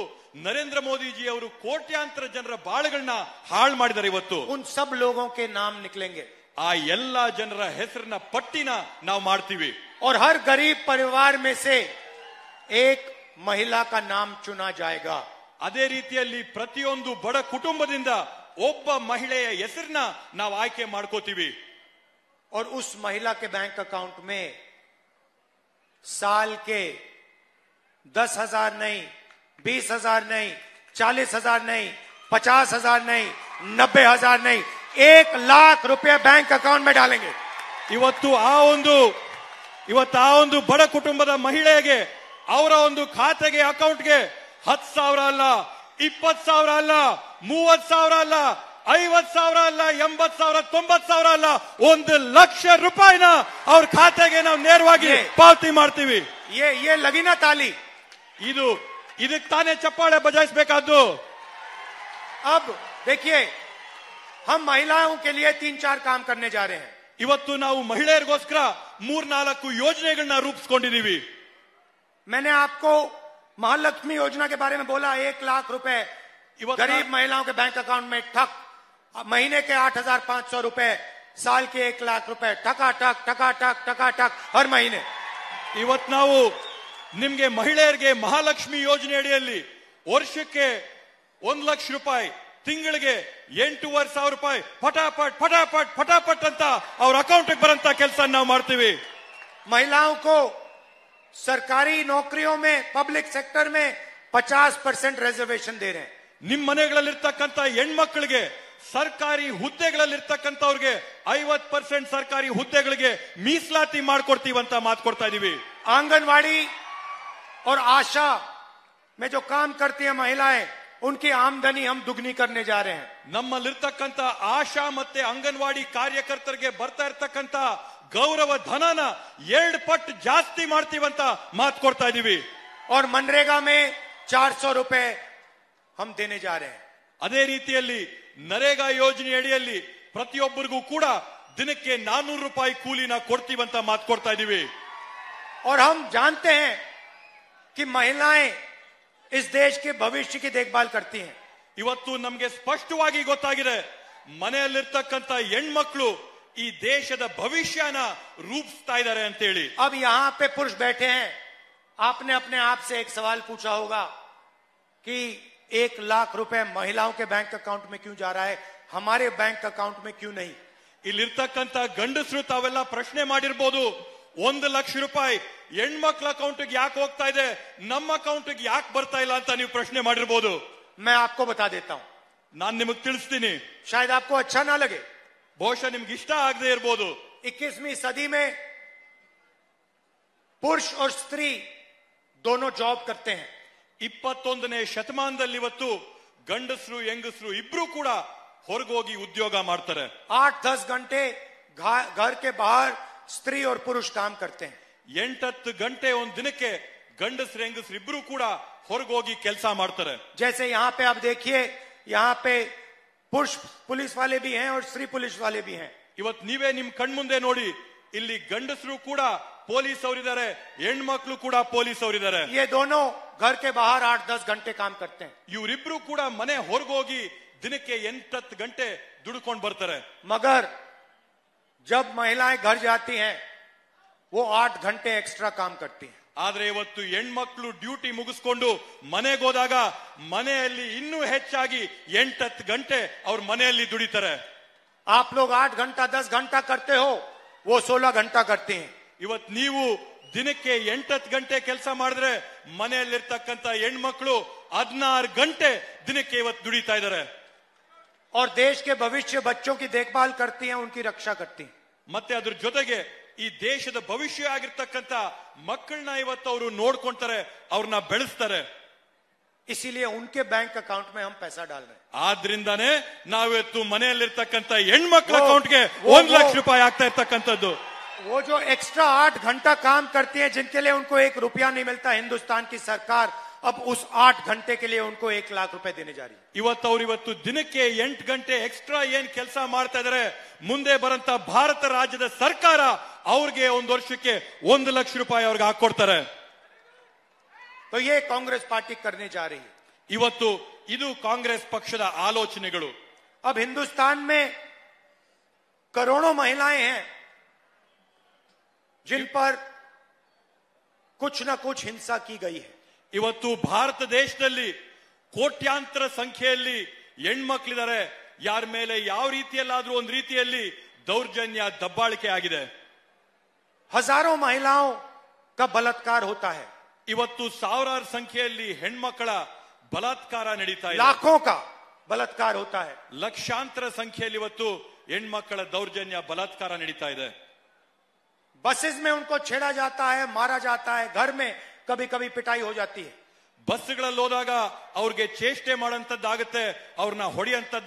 ನರೇಂದ್ರ ಮೋದಿ ಜಿ ಅವರು ಕೋಟ್ಯಾಂತರ ಜನರ ಬಾಳೆಗಳನ್ನ ಹಾಳು ಮಾಡಿದ್ದಾರೆ ಇವತ್ತು ಉನ್ ಸಬ್ ಲೋಗೋಕೆ ನಾಮ್ ಆ ಎಲ್ಲ ಜನರ ಹೆಸರಿನ ಪಟ್ಟಿನ ನಾವು ಮಾಡ್ತೀವಿ ಅವ್ರ ಹರ್ ಗರೀಬ್ ಪರಿವಾರ ಮೇಸೆ ಏಕ್ ಮಹಿಳಾ ಕ ನಾಮ್ ಚುನಾ चुना ಅದೇ ರೀತಿಯಲ್ಲಿ ಪ್ರತಿಯೊಂದು ಬಡ ಕುಟುಂಬದಿಂದ ಒಬ್ಬ ಮಹಿಳೆಯ ಹೆಸರನ್ನ ನಾವು ಆಯ್ಕೆ ಮಾಡ್ಕೋತೀವಿ ಔರ್ ಮಹಿಳಾ ಮಹಿಳಾ ಕೆ ಬ್ಯಾಂಕ್ ಅಕೌಂಟ್ ಮೇ साल के दस हजार नहीं बीस हजार नहीं चालीस हजार नहीं पचास हजार नहीं नब्बे हजार नहीं एक लाख रुपए बैंक अकाउंट में डालेंगे इवत आवत आड़ कुटुबद महि खाते अकौंटे हत सवर अल इत सवि अल मूव सवि अल 50000 ಅಲ್ಲ 80000 90000 ಅಲ್ಲ 1 ಲಕ್ಷ ರೂಪಾಯನ್ನ ಅವರ ಖಾತೆಗೆ ನಾವು ನೇರವಾಗಿ ಪಾಟಿ ಮಾಡ್ತೀವಿ. ಏ ಏ ಲಗಿನ ತಾಳಿ ಇದು ಇದು ತಾನೆ ಚಪ್ಪಳೆ ಬಜಾಯಿಸಬೇಕದ್ದು. ಅಬ್ ದೇಖಿಯೇ हम ಮಹಿಳೆಯوں کے لیے 3-4 کام کرنے جا رہے ہیں۔ ಇವತ್ತು ನಾವು ಮಹಿಳೆಯರ ಗೋಸ್ಕರ 3-4 ಯೋಜನೆಗಳನ್ನು ರೂಪಿಸಿಕೊಂಡಿದ್ದೀವಿ. मैंने आपको महालक्ष्मी योजना के बारे में बोला 1 लाख रुपए ಇವತ್ತು ಬಡ ಮಹಿಳೆಯರ ಬ್ಯಾಂಕ್ ಅಕೌಂಟ್ ಮೇ ತಕ್ महीने के आठ हजार पांच सौ रुपए साल के एक लाख रुपए टका ಟಕ್ ಟಕ್ ಟಕ್ ಹರ್ ಮಹಿನೆ इवत ನಾವು ನಿಮ್ಗೆ ಮಹಿಳೆಯರಿಗೆ ಮಹಾಲಕ್ಷ್ಮಿ ಯೋಜನೆ ಅಡಿಯಲ್ಲಿ ವರ್ಷಕ್ಕೆ ಒಂದ್ ಲಕ್ಷ ರೂಪಾಯಿ ತಿಂಗಳಿಗೆ ಎಂಟೂವರೆ ಸಾವಿರ ರೂಪಾಯಿ ಫಟಾಫಟ್ ಫಟಾಫಟ್ ಫಟಾಫಟ್ ಅಂತ ಅವ್ರ ಅಕೌಂಟ್ಗೆ ಬರಂತ ಕೆಲಸ ನಾವು ಮಾಡ್ತೀವಿ ಮಹಿಳಾ ಸರ್ಕಾರಿ ನೌಕರಿಯೋ ಮೇ ಪಬ್ಲಿಕ್ ಸೆಕ್ಟರ್ ಮೇ ಪಚಾಸ್ ಪರ್ಸೆಂಟ್ ದೇರೆ ನಿಮ್ಮ ಮನೆಗಳಲ್ಲಿರ್ತಕ್ಕಂತ ಹೆಣ್ಮಕ್ಳಿಗೆ ಸರ್ಕಾರಿ ಹೂತೆಗಳಲ್ಲಿ ಇರತಕ್ಕಂತವರಿಗೆ 50% ಸರ್ಕಾರಿ ಹೂತೆಗಳಿಗೆ ಮೀಸಲಾತಿ ಮಾಡ್ಕೊರ್ತೀವಿ ಅಂತ ಮಾತು ಹೇಳ್ತಾ ಇದೀವಿ ಆಂಗನ್ವಾಡಿ ਔರ್ ಆಶಾ ಮೇಜೋ ಕಾಮ್ ಕರ್ತೀ ಹ ಮಹಿಳೆಯೇ ಉನ್ಕೀ ಆಮದನಿ ہم ದುಗ್ನಿ ಕರ್ನೆ ಜಾ رہے ہیں ನಮ್ಮ ಲರ್ತಕ್ಕಂತ ಆಶಾ ಮತ್ತೆ ಆಂಗನ್ವಾಡಿ ಕಾರ್ಯಕರ್ತರಗೆ ಬರ್ತ ಇರತಕ್ಕಂತ ಗೌರವ ಧನನ ಎರಡ ಪಟ್ಟು ಜಾಸ್ತಿ ಮಾಡ್ತೀವಿ ಅಂತ ಮಾತು ಹೇಳ್ತಾ ಇದೀವಿ ਔರ್ ಮನ್ರೇಗಾ ಮೇ 400 ರೂಪಾಯಿ ہم دینے ಜಾ رہے ಅದೇ ರೀತಿಯಲ್ಲಿ ನರೇಗಾ ಯೋಜನೆಯಡಿಯಲ್ಲಿ ಅಡಿಯಲ್ಲಿ ಪ್ರತಿಯೊಬ್ಬರಿಗೂ ಕೂಡ ದಿನಕ್ಕೆ ನಾನ್ನೂರು ರೂಪಾಯಿ ಕೂಲಿನ ಕೊಡ್ತೀವಂತ ಮಾತು ಕೊಡ್ತಾ ಇದ್ದೀವಿ ಅವ್ರ ಹಮ್ जानते हैं कि महिलाएं इस देश के ಇವತ್ತು ನಮಗೆ ಸ್ಪಷ್ಟವಾಗಿ ಗೊತ್ತಾಗಿದೆ ಮನೆಯಲ್ಲಿರ್ತಕ್ಕಂತ ಹೆಣ್ಮಕ್ಳು ಈ ದೇಶದ ಭವಿಷ್ಯನ ರೂಪಿಸ್ತಾ ಇದ್ದಾರೆ ಅಂತ ಹೇಳಿ अब ಯಾ पे पुरुष बैठे हैं आपने अपने आप से एक लाख रुपए महिलाओं के बैंक अकाउंट में क्यों जा रहा है हमारे बैंक अकाउंट में क्यों नहीं इलिर्तक गंडसर तवे प्रश्न लक्ष रूपाय अकौंट होता है नम अकौंट बरता प्रश्न मैं आपको बता देता हूँ ना निम्तनी शायद आपको अच्छा ना लगे बहुश इष्ट आगदे इक्कीसवी सदी में पुरुष और स्त्री दोनों जॉब करते हैं 21ನೇ ಶತಮಾನದಲ್ಲಿ ಇವತ್ತು ಗಂಡಸು ಹೆಂಗಸು ಇಬ್ಬರೂ ಕೂಡ ಹೊರಗೆ ಹೋಗಿ ಉದ್ಯೋಗ ಮಾಡ್ತಾರೆ 8 10 ಗಂಟೆ گھر کے باہر ಸ್ತ್ರೀ اور ಪುರುಷ કામ کرتے ہیں 8 10 ಗಂಟೆ ಒಂದು ದಿನಕ್ಕೆ ಗಂಡಸು ಹೆಂಗಸು ಇಬ್ಬರೂ ಕೂಡ ಹೊರಗೆ ಹೋಗಿ ಕೆಲಸ ಮಾಡ್ತಾರೆ جیسے یہاں پہ ನೀವು دیکھیے یہاں پہ ಪುಷ್ پولیس والے بھی ہیں اور ಸ್ತ್ರೀ پولیس والے بھی ہیں ಇವತ್ತು 니ವೆ ನಿಮ್ಮ ಕಣ್ಣ ಮುಂದೆ ನೋಡಿ ಇಲ್ಲಿ ಗಂಡಸು ಕೂಡ ಪೊಲೀಸ್ ಅವರಿದ್ದಾರೆ ಹೆಣ್ಮಕ್ಳು ಕೂಡ ಪೊಲೀಸ್ ಅವರಿದ್ದಾರೆ ये दोनों घर के बाहर आठ दस घंटे काम ಇವರಿಬ್ರು ಕೂಡ ಮನೆ ಹೊರಗೋಗಿ ದಿನಕ್ಕೆ ಎಂಟತ್ತು ಗಂಟೆ ದುಡ್ಕೊಂಡು ಬರ್ತಾರೆ मगर जब महिलाएं घर जाती हैं वो आठ घंटे ಎಕ್ಸ್ಟ್ರಾ काम करती ಆದ್ರೆ ಇವತ್ತು ಹೆಣ್ಮಕ್ಳು ಡ್ಯೂಟಿ ಮುಗಿಸ್ಕೊಂಡು ಮನೆಗೆ ಹೋದಾಗ ಮನೆಯಲ್ಲಿ ಇನ್ನೂ ಹೆಚ್ಚಾಗಿ ಎಂಟತ್ತು ಗಂಟೆ ಅವ್ರ ಮನೆಯಲ್ಲಿ ದುಡಿತಾರೆ ಆಪ್ लोग आठ घंटा ದಸ್ ಗಂಟಾ ಕಟ್ತೆ ಹೋ वो सोलह ಗಂಟಾ करती ಇವತ್ ನೀವು ದಿನಕ್ಕೆ ಎಂಟತ್ತು ಗಂಟೆ ಕೆಲಸ ಮಾಡಿದ್ರೆ ಮನೆಯಲ್ಲಿರ್ತಕ್ಕಂಥ ಹೆಣ್ಮಕ್ಳು ಹದಿನಾರು ಗಂಟೆ ದಿನಕ್ಕೆ ಇವತ್ತು ದುಡಿತಾ ಇದ್ದಾರೆ ಅವ್ರ ದೇಶಕ್ಕೆ ಭವಿಷ್ಯ भविष्य ದೇಖಭಾಲ್ ಕರ್ತಿ देखभाल ರಕ್ಷಾ हैं ಮತ್ತೆ ಅದ್ರ ಜೊತೆಗೆ ಈ ದೇಶದ ಭವಿಷ್ಯ ಆಗಿರ್ತಕ್ಕಂಥ ಮಕ್ಕಳನ್ನ ಇವತ್ತು ಅವರು ನೋಡ್ಕೊಂತಾರೆ ಅವ್ರನ್ನ ಬೆಳೆಸ್ತಾರೆ ಇಸಿಲಿಯ ಉನ್ಕೆ ಬ್ಯಾಂಕ್ ಅಕೌಂಟ್ ಮೇ ಹಮ್ ಪೈಸಾ ಡಾಲ್ ರೇ ಆದ್ರಿಂದಾನೇ ನಾವಿವತ್ತು ಮನೆಯಲ್ಲಿರ್ತಕ್ಕಂಥ ಹೆಣ್ಮಕ್ಳ ಅಕೌಂಟ್ಗೆ ಒಂದ್ ಲಕ್ಷ ರೂಪಾಯಿ ಆಗ್ತಾ ಇರ್ತಕ್ಕಂಥದ್ದು वो जो एक्स्ट्रा आठ घंटा काम करते हैं जिनके लिए उनको एक रुपया नहीं मिलता हिंदुस्तान की सरकार अब उस आठ घंटे के लिए उनको एक लाख रुपए देने जा रही है दिन के एंट घंटे एक्स्ट्रा ऐन केस मुदे बर भारत राज्य सरकार और वर्ष के लक्ष रूपये हाकोड़ता तो ये कांग्रेस पार्टी करने जा रही है इवतु कांग्रेस पक्ष आलोचने अब हिंदुस्तान में करोड़ों महिलाएं हैं जिन पर कुछ ना कुछ हिंसा की गई ಇವತ್ತು ಭಾರತ ದೇಶದಲ್ಲಿ ಕೋಟ್ಯಾಂತರ ಸಂಖ್ಯೆಯಲ್ಲಿ ಹೆಣ್ಮಕ್ಳಿದ್ದಾರೆ ಯಾರ ಮೇಲೆ ಯಾವ ರೀತಿಯಲ್ಲಾದ್ರೂ ಒಂದು ರೀತಿಯಲ್ಲಿ ದೌರ್ಜನ್ಯ ದಬ್ಬಾಳಿಕೆ ಆಗಿದೆ ಹಜಾರೋ ಮಹಿಳಾओं ಕ बलात्कार होता है ಇವತ್ತು ಸಾವಿರಾರು ಸಂಖ್ಯೆಯಲ್ಲಿ ಹೆಣ್ಮಕ್ಕಳ ಬಲಾತ್ಕಾರ ನಡೀತಾ ಇದೆ ಲಾಖೋ का बलात्कार होता है ಲಕ್ಷಾಂತರ ಸಂಖ್ಯೆಯಲ್ಲಿ ಇವತ್ತು ಹೆಣ್ಮಕ್ಕಳ ದೌರ್ಜನ್ಯ ಬಲಾತ್ಕಾರ ನಡೀತಾ ಇದೆ बसेस में उनको छेड़ा जाता है मारा जाता है घर में कभी कभी पिटाई हो जाती है बस चेष्टे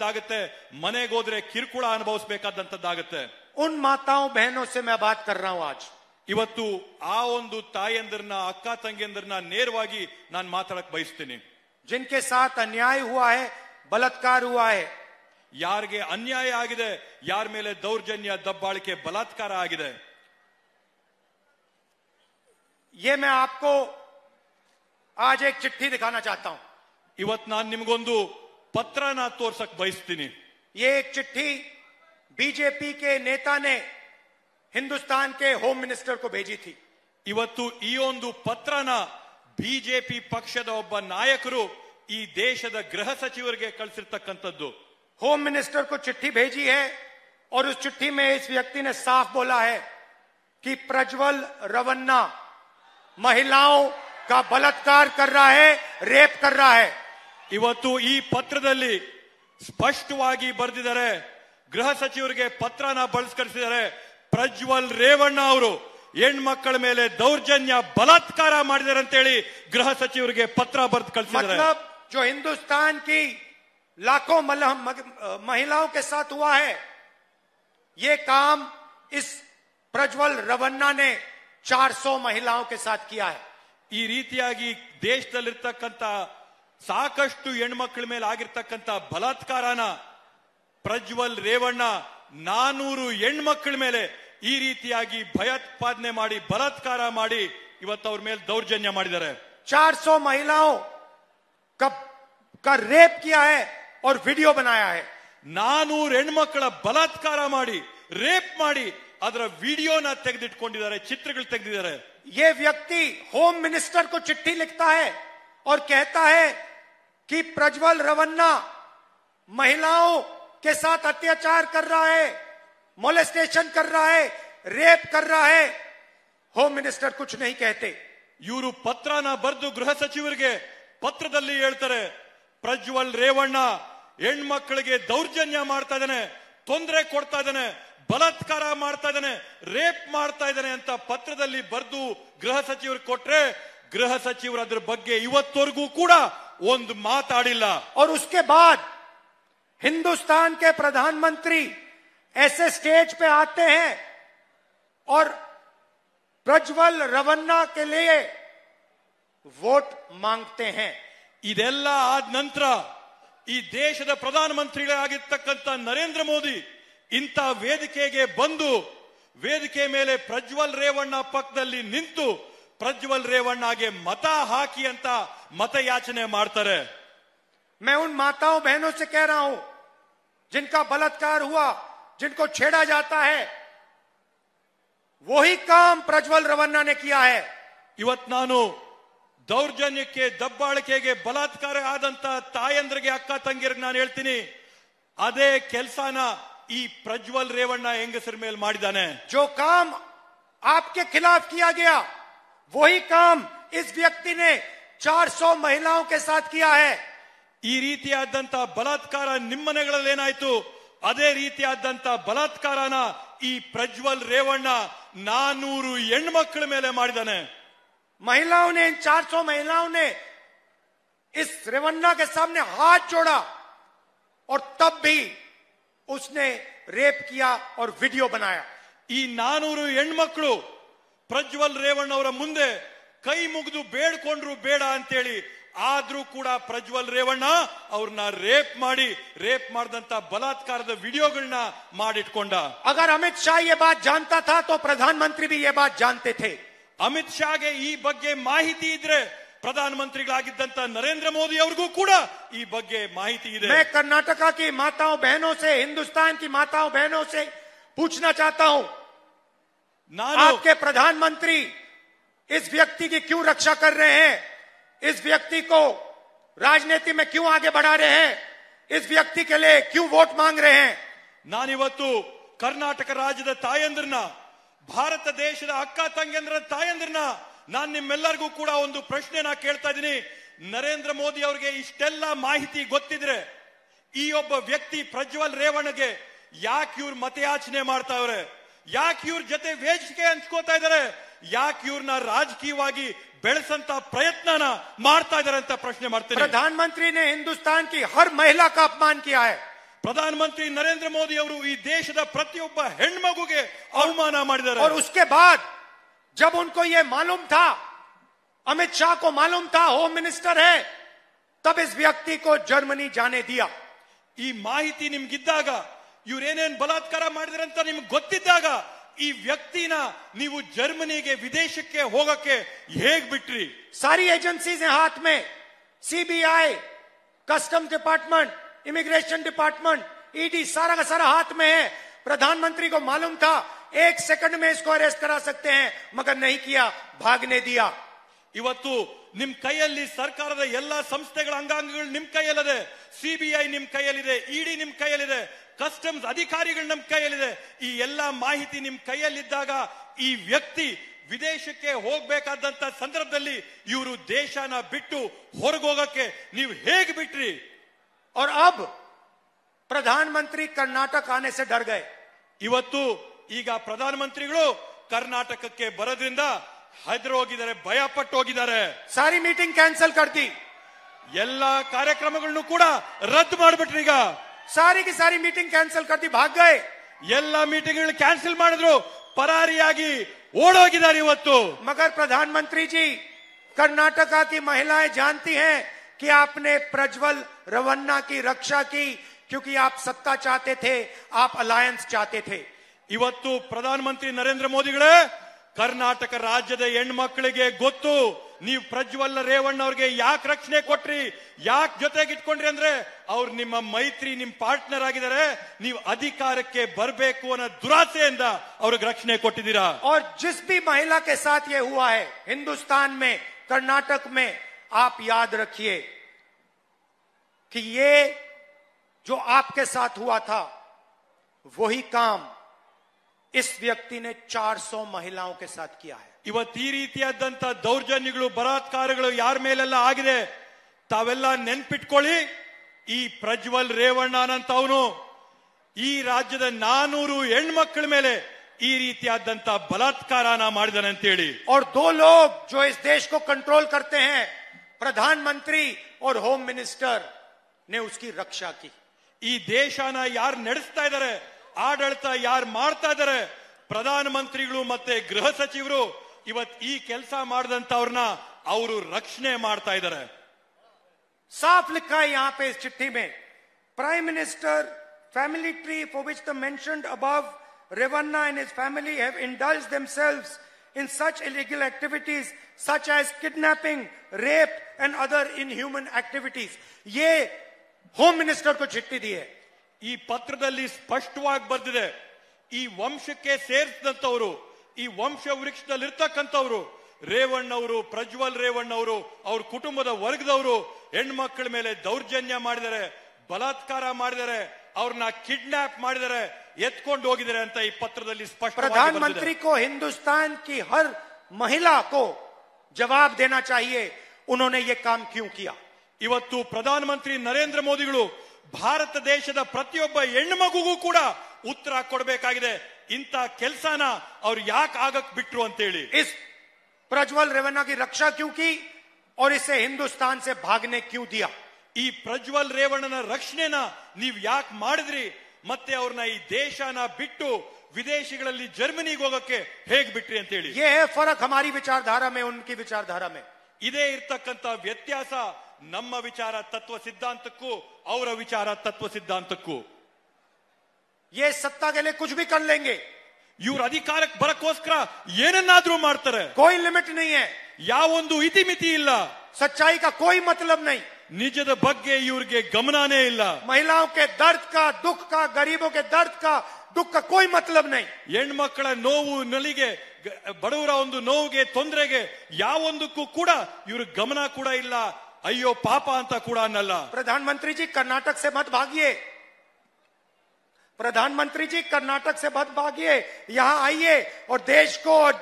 आगते मने किकुड़ अनुभव उन माताओं बहनों से मैं बात कर रहा हूँ आज इवतु आंदर अक्का तंगियंदर नेर नाक बयसते जिनके साथ अन्याय हुआ है बलात्कार हुआ है यार अन्याय आगे यार मेले दौर्जन्य दब्बाड़े बलात्कार आगे ये मैं आपको आज एक चिट्ठी दिखाना चाहता हूं ಇವತ್ ನಾನು ನಿಮಗೊಂದು ಪತ್ರನ ತೋರ್ಸಕ್ ಬಯಸ್ತೀನಿ ये एक चिट्ठी बीजेपी के नेता ने हिंदुस्तान के होम मिनिस्टर को भेजी थी ಇವತ್ತು ಈ बीजेपी पक्ष नायक ಪಕ್ಷದ ಒಬ್ಬ ನಾಯಕರು कल ದೇಶದ ಗೃಹ होम मिनिस्टर को चिट्ठी भेजी है और उस चिट्ठी में इस व्यक्ति ने साफ बोला है कि प्रज्वल रवन्ना महिलाओं का बलात्कार कर रहा है रेप कर रहा है इवतु पत्र स्पष्ट बरदार गृह सचिव पत्र बल्कर प्रज्वल रेवण्ण हण मक मेले दौर्जन्य बलात्कार अंत गृह सचिव पत्र बर्द कल मतलब जो हिंदुस्तान की लाखों महिलाओं के साथ हुआ है ये काम इस प्रज्वल रवन्ना ने 400 ಮಹಿಳೆಯರ ಜೊತೆ ಕ್ಯಾಯ್ ಆಗಿದೆ ಈ ರೀತಿಯಾಗಿ ದೇಶದಲ್ಲಿ ಇರತಕ್ಕಂತ ಸಾಕಷ್ಟು ಹೆಣ್ಣುಮಕ್ಕಳ ಮೇಲೆ ಆಗಿರತಕ್ಕಂತ बलात्कारಾನ ಪ್ರಜ್ವಲ್ ರೇವಣ್ಣ 400 ಹೆಣ್ಣುಮಕ್ಕಳ ಮೇಲೆ ಈ ರೀತಿಯಾಗಿ ಭಯತ್ಪಾದನೆ ಮಾಡಿ बलात्कार ಮಾಡಿ ಇವತ್ತು ಅವರ ಮೇಲೆ ದೌರ್ಜನ್ಯ ಮಾಡಿದ್ದಾರೆ 400 ಮಹಿಳೆಯ ಕಬ್ ಕ ರೇಪ್ ಕ್ಯಾಯ್ ಆಗಿದೆ ಮತ್ತು ವಿಡಿಯೋ بنایا ہے 400 ಹೆಣ್ಣುಮಕ್ಕಳ बलात्कार ಮಾಡಿ ರೇಪ್ ಮಾಡಿ ಅದರ ವಿಡಿಯೋನ ತೆಗೆದಿಟ್ಕೊಂಡಿದ್ದಾರೆ ಚಿತ್ರಗಳು ತೆಗೆದಿದ್ದಾರೆ ये ವ್ಯಕ್ತಿ ಹೋಮ್ मिनिस्टर ಕೋ चिट्ठी लिखता है और कहता है कि प्रज्वल रवन्ना महिलाओं के साथ अत्याचार कर रहा है मोलेस्टेशन कर रहा है रेप कर रहा है होम मिनिस्टर कुछ नहीं कहते ಇವರು ಪತ್ರನ ಬರೆದು ಗೃಹ ಸಚಿವರಿಗೆ ಪತ್ರದಲ್ಲಿ ಹೇಳ್ತಾರೆ ಪ್ರಜ್ವಲ್ ರೇವಣ್ಣ ಹೆಣ್ಮಕ್ಳಿಗೆ ದೌರ್ಜನ್ಯ ಮಾಡ್ತಾ ಇದ್ದಾನೆ ತೊಂದರೆ ಕೊಡ್ತಾ ಇದ್ದಾನೆ ಬಲತ್ಕಾರ ಮಾಡುತ್ತಿದ್ದಾರೆ रेप ಮಾಡುತ್ತಿದ್ದಾರೆ ಅಂತ ಪತ್ರದಲ್ಲಿ ಬರೆದು ગ્રಹ ಸಚಿವರ ಕೊಟ್ರೆ ગ્રಹ ಸಚಿವರ ಅದರ ಬಗ್ಗೆ ಇವತ್ತಿಗೂ ಕೂಡ ಒಂದು ಮಾತಾಡಲಿಲ್ಲ ಅವರು उसके बाद हिंदुस्तान के प्रधानमंत्री ऐसे स्टेज पे आते हैं और प्रज्वल रवन्ना के लिए वोट मांगते हैं ಇದೆಲ್ಲ ಆದ ನಂತರ ಈ ದೇಶದ ಪ್ರಧಾನ ಮಂತ್ರಿಗಳಾಗಿರತಕ್ಕಂತ ನರೇಂದ್ರ ಮೋದಿ ಇಂತ ವೇದಿಕೆಗೆ ಬಂದು ವೇದಿಕೆ ಮೇಲೆ ಪ್ರಜ್ವಲ್ ರೇವಣ್ಣಾ ಪಕ್ಕದಲ್ಲಿ ನಿಂತು ಪ್ರಜ್ವಲ್ ರೇವಣ್ಣಾಗೆ ಮತ ಹಾಕಿ ಅಂತ ಮತ ಯಾಚನೆ ಮಾಡತಾರೆ मैं उन माताओं बहनों से कह रहा हूं जिनका बलात्कार हुआ जिनको छेड़ा जाता है वही काम ಪ್ರಜ್ವಲ್ ರವಣ್ಣನೆ ಕಿಯಾ ಹೈ ಇವತ್ತ ನಾನು ದೌರ್ಜನ್ಯಕ್ಕೆ ದಬ್ಬಾಳಕೆಗೆ बलात्कार ಆದಂತ ತಾಯೇಂದ್ರಗೆ ಅಕ್ಕ ತಂಗಿರಿಗೆ ನಾನು ಹೇಳ್ತಿನಿ ಅದೇ ಕೆಲಸನ प्रज्वल रेवण्ण हंगसर मेल माने जो काम आपके खिलाफ किया गया वही काम इस व्यक्ति ने 400 महिलाओं के साथ किया है रीतिया बलात्कार निम्मने अदे रीतिया बलात्कार प्रज्वल रेवण्ण नानूर हणमक मेले माने महिलाओं ने इन चार सौ महिलाओं ने इस रेवण्णा के सामने हाथ जोड़ा और तब भी उसने ರೇಪ್ किया और वीडियो बनाया ಈ ನಾನೂರು ಹೆಣ್ಮಕ್ಳು ಪ್ರಜ್ವಲ್ ರೇವಣ್ಣ ಅವರ ಮುಂದೆ ಕೈ ಮುಗಿದು ಬೇಡ್ಕೊಂಡ್ರು ಬೇಡ ಅಂತೇಳಿ ಆದ್ರೂ ಕೂಡ ಪ್ರಜ್ವಲ್ ರೇವಣ್ಣ ಅವ್ರನ್ನ ರೇಪ್ ಮಾಡಿ ರೇಪ್ ಮಾಡಿದಂತ ಬಲಾತ್ಕಾರದ ವಿಡಿಯೋಗಳನ್ನ ಮಾಡಿಟ್ಕೊಂಡ ಅಗರ್ ಅಮಿತ್ ಶಾ ಯೇ ಬಾತ್ ಜಾನ್ತಾ ಥಾ ತೋ ಪ್ರಧಾನ ಮಂತ್ರಿ ಬಿ ಯೇ ಬಾತ್ ಜಾನ್ತೆ ಥೆ ಅಮಿತ್ ಗೆ ಈ ಬಗ್ಗೆ ಮಾಹಿತಿ ಇದ್ರೆ प्रधानमंत्री नरेंद्र मोदी ಅವರಿಗೂ ಕೂಡ मैं कर्नाटका की माताओं बहनों से हिंदुस्तान की माताओं बहनों से पूछना चाहता हूं आपके प्रधानमंत्री इस व्यक्ति की क्यों रक्षा कर रहे हैं इस व्यक्ति को राजनीति में क्यों आगे बढ़ा रहे हैं इस व्यक्ति के लिए क्यों वोट मांग रहे हैं ನಾನಿವತ್ತು कर्नाटक राज्य ತಾಯಂದ್ರನ್ನ भारत देश ಅಕ್ಕ ತಂಗಿಯಂದ್ರ ತಾಯಂದ್ರನ್ನ ನಾನು ನಿಮ್ಮೆಲ್ಲರಿಗೂ ಕೂಡ ಒಂದು ಪ್ರಶ್ನೆನ ಕೇಳ್ತಾ ಇದ್ದೀನಿ ನರೇಂದ್ರ ಮೋದಿ ಅವರಿಗೆ ಇಷ್ಟೆಲ್ಲ ಮಾಹಿತಿ ಗೊತ್ತಿದ್ರೆ ಈ ಒಬ್ಬ ವ್ಯಕ್ತಿ ಪ್ರಜ್ವಲ್ ರೇವಣ್ಣಗೆ ಯಾಕೆ ಇವ್ರ ಮತಯಾಚನೆ ಮಾಡ್ತಾವ್ರೆ ಯಾಕೆ ಇವ್ರ ಜೊತೆ ವೇದಿಕೆ ಹಂಚ್ಕೋತಾ ಇದಾರೆ ಯಾಕೆ ಇವ್ರನ್ನ ರಾಜಕೀಯವಾಗಿ ಬೆಳೆಸಂತ ಪ್ರಯತ್ನ ಮಾಡ್ತಾ ಇದಾರೆ ಅಂತ ಪ್ರಶ್ನೆ ಮಾಡ್ತಾರೆ ಪ್ರಧಾನ ಹಿಂದೂಸ್ತಾನ್ ಕಿ ಹರ್ ಮಹಿಳಾ ಕಾ ಅಪಮಾನ ಕಿಯಾ ಹೈ ಪ್ರಧಾನ ಮಂತ್ರಿ ನರೇಂದ್ರ ಮೋದಿ ಅವರು ಈ ದೇಶದ ಪ್ರತಿಯೊಬ್ಬ ಹೆಣ್ಮಗುಗೆ ಅವಮಾನ ಮಾಡಿದ್ದಾರೆ ಬಾದ್ जब उनको यह मालूम था अमित शाह को मालूम था होम मिनिस्टर है तब इस व्यक्ति को जर्मनी जाने दिया ई माहिती निम गिद्दागा यु रेनेन बलात्कारम ಮಾಡಿದರೆ ಅಂತ ನಿಮಗೆ ಗೊತ್ತಿದ್ದಾಗ ಈ ವ್ಯಕ್ತಿನ ನೀವು ಜರ್ಮನಿಗೆ ವಿದೇಶಕ್ಕೆ ಹೋಗಕ್ಕೆ ಹೇಗ ಬಿಟ್ರಿ ساری ಏಜೆನ್ಸೀಸ್ ಇನ್ ಹಾತ್ ಮೇ CBI custom department immigration department ED ಸಾರಂಗ ಸಾರ ಹಾತ್ ಮೇ ಪ್ರಧಾನಮಂತ್ರಿ کو मालूम था एक सेकंड में इसको अरेस्ट करा सकते हैं मगर नहीं किया भागने दिया ಇವತ್ತು ನಿಮ್ ಕೈಯಲ್ಲಿ ಸರ್ಕಾರದ ಎಲ್ಲಾ ಸಂಸ್ಥೆಗಳ ಅಂಗಾಂಗಗಳು ನಿಮ್ ಕೈಯಲ್ಲಿದೆ ಸಿಬಿಐ ನಿಮ್ ಕೈಯಲ್ಲಿದೆ ಇಡಿ e ನಿಮ್ ಕೈಯಲ್ಲಿದೆ ಕಸ್ಟಮ್ಸ್ ಅಧಿಕಾರಿಗಳು ನಮ್ ಕೈಯಲ್ಲಿದೆ ಈ ಎಲ್ಲಾ ಮಾಹಿತಿ ನಿಮ್ ಕೈಯಲ್ಲಿದ್ದಾಗ ಈ ವ್ಯಕ್ತಿ ವಿದೇಶಕ್ಕೆ ಹೋಗ್ಬೇಕಾದಂತ ಸಂದರ್ಭದಲ್ಲಿ ಇವರು ದೇಶನ ಬಿಟ್ಟು ಹೊರಗೋಗಕ್ಕೆ ನೀವು ಹೇಗೆ ಬಿಟ್ರಿ ಅವ್ರ ಅಬ್ प्रधानमंत्री ಕರ್ನಾಟಕ आने से डर गए ಇವತ್ತು ಈಗ ಪ್ರಧಾನಮಂತ್ರಿಗಳು ಕರ್ನಾಟಕಕ್ಕೆ ಬರೋದ್ರಿಂದ ಹೋಗಿದ್ದಾರೆ ಭಯ ಪಟ್ಟು ಹೋಗಿದ್ದಾರೆ ಸಾರಿ ಮೀಟಿಂಗ್ ಕ್ಯಾನ್ಸಲ್ ಕಡ್ತಿ ಎಲ್ಲಾ ಕಾರ್ಯಕ್ರಮಗಳನ್ನು ಕೂಡ ರದ್ದು ಮಾಡ್ಬಿಟ್ರಿ ಈಗ ಸಾರಿಗೆ ಸಾರಿ ಮೀಟಿಂಗ್ ಕ್ಯಾನ್ಸಲ್ ಕಡ್ತಿ ಭಾಗ್ಗಾಯ್ ಎಲ್ಲ ಮೀಟಿಂಗ್ ಕ್ಯಾನ್ಸಲ್ ಮಾಡಿದ್ರು ಪರಾರಿಯಾಗಿ ಓಡೋಗಿದ್ದಾರೆ ಇವತ್ತು ಮಗರ್ ಪ್ರಧಾನ ಮಂತ್ರಿ ಜಿ ಕರ್ನಾಟಕ ಕಿ ಮಹಿಳಾ ಜಾನ್ತಿ ಹೇ कि आपने प्रज्वल रवन्ना की रक्षा की क्योंकि आप सत्ता चाहते थे आप अलायंस चाहते थे ಇವತ್ತು ಪ್ರಧಾನಮಂತ್ರಿ ನರೇಂದ್ರ ಮೋದಿಗಳೇ ಕರ್ನಾಟಕ ರಾಜ್ಯದ ಹೆಣ್ಮಕ್ಳಿಗೆ ಗೊತ್ತು ನೀವು ಪ್ರಜ್ವಲ್ ರೇವಣ್ಣ ಅವ್ರಿಗೆ ಯಾಕೆ ರಕ್ಷಣೆ ಕೊಟ್ರಿ ಯಾಕೆ ಜೊತೆಗೆ ಇಟ್ಕೊಂಡ್ರಿ ಅಂದ್ರೆ ಅವ್ರು ನಿಮ್ಮ ಮೈತ್ರಿ ನಿಮ್ಮ ಪಾರ್ಟ್ನರ್ ಆಗಿದ್ದಾರೆ ನೀವು ಅಧಿಕಾರಕ್ಕೆ ಬರಬೇಕು ಅನ್ನೋ ದುರಾಸೆಯಿಂದ ಅವ್ರಿಗೆ ರಕ್ಷಣೆ ಕೊಟ್ಟಿದ್ದೀರಾ ಅವ್ರ ಜಿಸ ಮಹಿಳಾ महिला के साथ ये हुआ है हिंदुस्तान में कर्नाटक में आप रखिए कि ये जो आपके साथ हुआ था वही काम इस व्यक्ति ने 400 महिलाओं के साथ किया है इव ती ರೀತಿ ಆದಂತ ದೌರ್ಜನ್ಯಗಳು ಬರಾತ್ಕಾರರು ಯಾರ್ ಮೇಲ್ಲಲ್ಲ ಆಗಿದೆ ತಾವೆಲ್ಲ ನೆನೆಪಿಟ್ಕೊಳ್ಳಿ ಈ ಪ್ರಜ್ವಲ್ ರೇವಣ್ಣನಂತವನು ಈ ರಾಜ್ಯದ 400 ಹೆಣ್ಣು ಮಕ್ಕಳ ಮೇಲೆ ಈ ರೀತಿಯಾದಂತ बलात्कारಾನ ಮಾಡಿದನೆ ಅಂತ ಹೇಳಿ اور دو لوگ جو اس देश को कंट्रोल करते हैं प्रधानमंत्री और होम मिनिस्टर ने उसकी रक्षा की ई देशಾನ ಯಾರ್ ನಡೆಸತಾ ಇದ್ದಾರೆ ಆಡಳಿತ ಯಾರು ಮಾಡ್ತಾ ಇದಾರೆ ಪ್ರಧಾನ ಮಂತ್ರಿಗಳು ಮತ್ತೆ ಗೃಹ ಸಚಿವರು ಇವತ್ ಈ ಕೆಲಸ ಮಾಡಿದಂತ ಅವರು ರಕ್ಷಣೆ ಮಾಡ್ತಾ ಇದಾರೆ ಸಾಫ್ ಲಿಖಾ ಯಾ ಪೇ ಚಿಟ್ಟಿ ಮೇ prime minister family tree for which the mention above Revanna in his family have indulge themselves in such illegal activities such as kidnapping rape and other inhuman activities ಯೇ ಹೋಮ್ ಮಿನಿಸ್ಟರ್ ಕೋ ಚಿಟ್ಟಿ ದಿಯೇ ಈ ಪತ್ರದಲ್ಲಿ ಸ್ಪಷ್ಟವಾಗಿ ಬರೆದಿದೆ ಈ ವಂಶಕ್ಕೆ ಸೇರಿಸಿದಂಥವರು ಈ ವಂಶ ವೃಕ್ಷದಲ್ಲಿರ್ತಕ್ಕಂಥವ್ರು ಅವರು ಪ್ರಜ್ವಲ್ ರೇವಣ್ಣ ಅವರು ಅವ್ರ ಕುಟುಂಬದ ವರ್ಗದವರು ಹೆಣ್ಮಕ್ಳ ಮೇಲೆ ದೌರ್ಜನ್ಯ ಮಾಡಿದರೆ ಬಲಾತ್ಕಾರ ಮಾಡಿದರೆ ಅವ್ರನ್ನ ಕಿಡ್ನಾಪ್ ಮಾಡಿದರೆ ಎತ್ಕೊಂಡು ಹೋಗಿದ್ದಾರೆ ಅಂತ ಈ ಪತ್ರದಲ್ಲಿ ಸ್ಪಷ್ಟ ಪ್ರಧಾನಮಂತ್ರಿ ಕೋ ಹಿಂದೂಸ್ತಾನ್ ಕಿ ಹರ್ ಮಹಿಳಾ ಕೋ ಜವಾಬ್ ದೇನಾ ಚಾಹಿಯೇ ಉನ್ನೋನೆ ಕಾಮ್ ಕ್ಯೂ ಕಿಯಾ ಇವತ್ತು ಪ್ರಧಾನಮಂತ್ರಿ ನರೇಂದ್ರ ಮೋದಿಗಳು ಭಾರತ ದೇಶದ ಪ್ರತಿಯೊಬ್ಬ ಹೆಣ್ಮಗುಗೂ ಕೂಡ ಉತ್ತರ ಕೊಡಬೇಕಾಗಿದೆ ಇಂಥ ಕೆಲಸನ ಅವ್ರು ಯಾಕೆ ಆಗಕ್ ಬಿಟ್ರು ಅಂತೇಳಿ ಇಸ್ ಪ್ರಜ್ವಲ್ ರೇವಣ್ಣ ರಕ್ಷಾ ಕ್ಯೂ ಕಿ ಹಿಂದೂಸ್ತಾನ್ ಸೆ ಹಿಂದೂಸ್ತಾನ್ ಸೆ भागने क्यों दिया ಈ ಪ್ರಜ್ವಲ್ ರೇವಣ್ಣನ ರಕ್ಷಣೆನ ನೀವ್ ಯಾಕೆ ಮಾಡಿದ್ರಿ ಮತ್ತೆ ಅವ್ರನ್ನ ಈ ದೇಶನ ಬಿಟ್ಟು ವಿದೇಶಿಗಳಲ್ಲಿ ಜರ್ಮನಿಗೆ ಹೋಗಕ್ಕೆ ಹೇಗ್ ಬಿಟ್ರಿ ಅಂತ ಹೇಳಿ ಫರಕ್ ಹಮಾರಿ ವಿಚಾರಧಾರಾ ಮೇ विचारधारा में उनकी ಇದೇ ಇರ್ತಕ್ಕಂತ ವ್ಯತ್ಯಾಸ ನಮ್ಮ ವಿಚಾರ ತತ್ವ ಸಿದ್ಧಾಂತಕ್ಕೂ ಅವರ ವಿಚಾರ ತತ್ವ ಸಿದ್ಧಾಂತಕ್ಕೂ ಏ सत्ता के लिए कुछ भी ಇವ್ರ ಅಧಿಕಾರಕ್ಕೆ ಬರಕ್ಕೋಸ್ಕರ ಏನನ್ನಾದ್ರೂ ಮಾಡ್ತಾರೆ ಕೋಯ್ ಲಿಮಿಟ್ ನೈ ಯಾವ ಯಾವೊಂದು ಇತಿಮಿತಿ ಇಲ್ಲ ಸಚ್ಚಾಯಿ का कोई ನಿಜದ ಬಗ್ಗೆ ಇವ್ರಿಗೆ ಗಮನಾನೇ ಇಲ್ಲ ಮಹಿಳಾ ದರ್ದ ಕಾ ದುಃಖ ಕಾ ಗರೀಬೋಕೆ ದರ್ದ್ ಕಾ ದುಃಖ ಕಾ दुख का ನೋವು ನಲಿಗೆ ಬಡವರ ಒಂದು ನೋವಿಗೆ ತೊಂದರೆಗೆ ಯಾವೊಂದಕ್ಕೂ ಕೂಡ ಇವ್ರ ಗಮನ ಕೂಡ ಇಲ್ಲ अयो पाप अंत कूड़ा प्रधानमंत्री जी कर्नाटक से मत भागिए प्रधानमंत्री जी कर्नाटक से मत भागिए यहां आइए और देश को और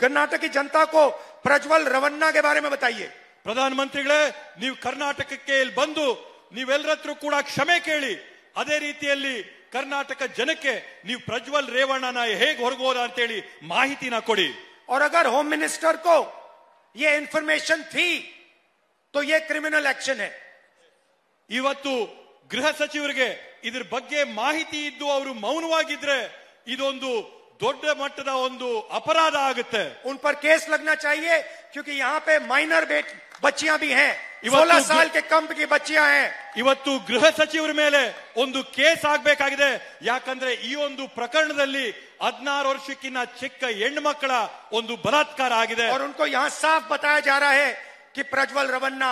कर्नाटक की जनता को प्रज्वल रवन्ना के बारे में बताइए प्रधानमंत्री कर्नाटक के बंद नहींलू क्षमे के अदे रीतल कर्नाटक जन के प्रज्वल रेवण्णन हेगोदी महित को अगर होम मिनिस्टर को ये इन्फॉर्मेशन थी ಕ್ರಿಮಿನಲ್ ಆಕ್ಷನ್ ಹೇ ಇವತ್ತು ಗೃಹ ಸಚಿವರಿಗೆ ಇದ್ರ ಬಗ್ಗೆ ಮಾಹಿತಿ ಇದ್ದು ಅವರು ಮೌನವಾಗಿದ್ರೆ ಇದೊಂದು ದೊಡ್ಡ ಮಟ್ಟದ ಒಂದು ಅಪರಾಧ ಆಗುತ್ತೆ ಉನ್ ಪರ್ ಕೇಸ್ ಲಗ್ನಾ ಚಾಹಿಯೆ ಕ್ಯೂಕಿ ಯಹಾಂ ಪೆ ಮೈನರ್ ಬೇಟ್ ಬಚ್ಚಿಯಾ ಭಿ ಹೈ ಸಾಲ್ ಕೆ ಕಂಪ್ ಕಿ ಬಚ್ಚಿಯಾ ಹೈ ಇವತ್ತು ಗೃಹ ಸಚಿವರ ಮೇಲೆ ಒಂದು ಕೇಸ್ ಆಗ್ಬೇಕಾಗಿದೆ ಯಾಕಂದ್ರೆ ಈ ಒಂದು ಪ್ರಕರಣದಲ್ಲಿ ಹದಿನಾರು ವರ್ಷಕ್ಕಿಂತ ಚಿಕ್ಕ ಹೆಣ್ಣು ಮಕ್ಕಳ ಒಂದು ಬಲಾತ್ಕಾರ ಆಗಿದೆ ಅವ್ರ ಉನ್ಕೋ ಸಾಫ್ ಬತಾಯಾ ಜಾ ರಹಾ ಹೈ कि प्रज्वल रवन्ना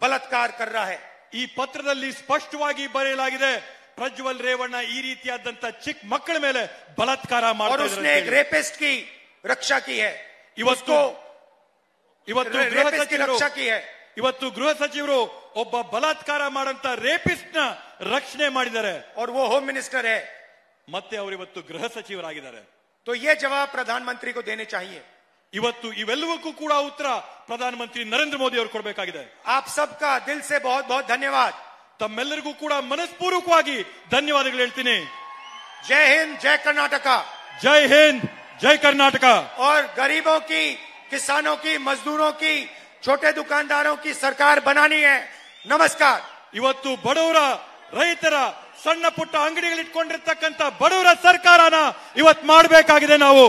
बलात्कार कर रहा है ई पत्रದಲ್ಲಿ ಸ್ಪಷ್ಟವಾಗಿ ಬರೆಯಲಾಗಿದೆ ಪ್ರಜ್ವಲ್ ರೇವಣ್ಣ ಈ ರೀತಿಯಾದಂತ ಚಿಕ್ಕ ಮಕ್ಕಳ ಮೇಲೆ बलात्कार ಮಾಡುತ್ತಿದ್ದಾರೆ ಅವರು ಸ್ನೀಗ್ रेपेस्ट की रक्षा की है ही वाजको इवತ್ತು ಗೃಹ ಸಚಿವರೂ ಒಬ್ಬ बलात्कार ಮಾಡುವಂತ रेपಿಸ್ಟ್ ನ ರಕ್ಷಣೆ ಮಾಡಿದ್ದಾರೆ ಅವರು ಹೋಮ್ मिनिस्टर है ಮತ್ತೆ ಅವರು ಇವತ್ತು ಗೃಹ ಸಚಿವರ ಆಗಿದ್ದಾರೆ ಸೋ یہ જવાબ ಪ್ರಧಾನಮಂತ್ರಿ کو دینے چاہیے ಇವತ್ತು ಇವೆಲ್ಲವಕ್ಕೂ ಕೂಡ ಉತ್ತರ ಪ್ರಧಾನಮಂತ್ರಿ ನರೇಂದ್ರ ಮೋದಿ ಅವರು ಕೊಡಬೇಕಾಗಿದೆ ಆಪ್ सबका ದಿಲ್ ಸೆ ಬಹುತ್ ಬಹುತ್ ಧನ್ಯವಾದ ತಮ್ಮೆಲ್ಲರಿಗೂ ಕೂಡ ಮನಸ್ಪೂರ್ವಕವಾಗಿ ಧನ್ಯವಾದಗಳು ಹೇಳ್ತೀನಿ ಜೈ ಹಿಂದ್ ಜೈ ಕರ್ನಾಟಕ ಜೈ ಹಿಂದ್ ಜೈ ಕರ್ನಾಟಕ ಔರ್ ಗರೀಬೋ ಕಿ ಕಿಸಾನೋ ಕಿ मजदूरों ಕಿ ಛೋಟೆ दुकानदारों ಕಿ ಸರ್ಕಾರ बनानी है ನಮಸ್ಕಾರ ಇವತ್ತು ಬಡವರ ರೈತರ ಸಣ್ಣ ಪುಟ್ಟ ಅಂಗಡಿಗಳಿಟ್ಕೊಂಡಿರ್ತಕ್ಕಂಥ ಬಡವರ ಸರ್ಕಾರನ ಇವತ್ತು ಮಾಡಬೇಕಾಗಿದೆ ನಾವು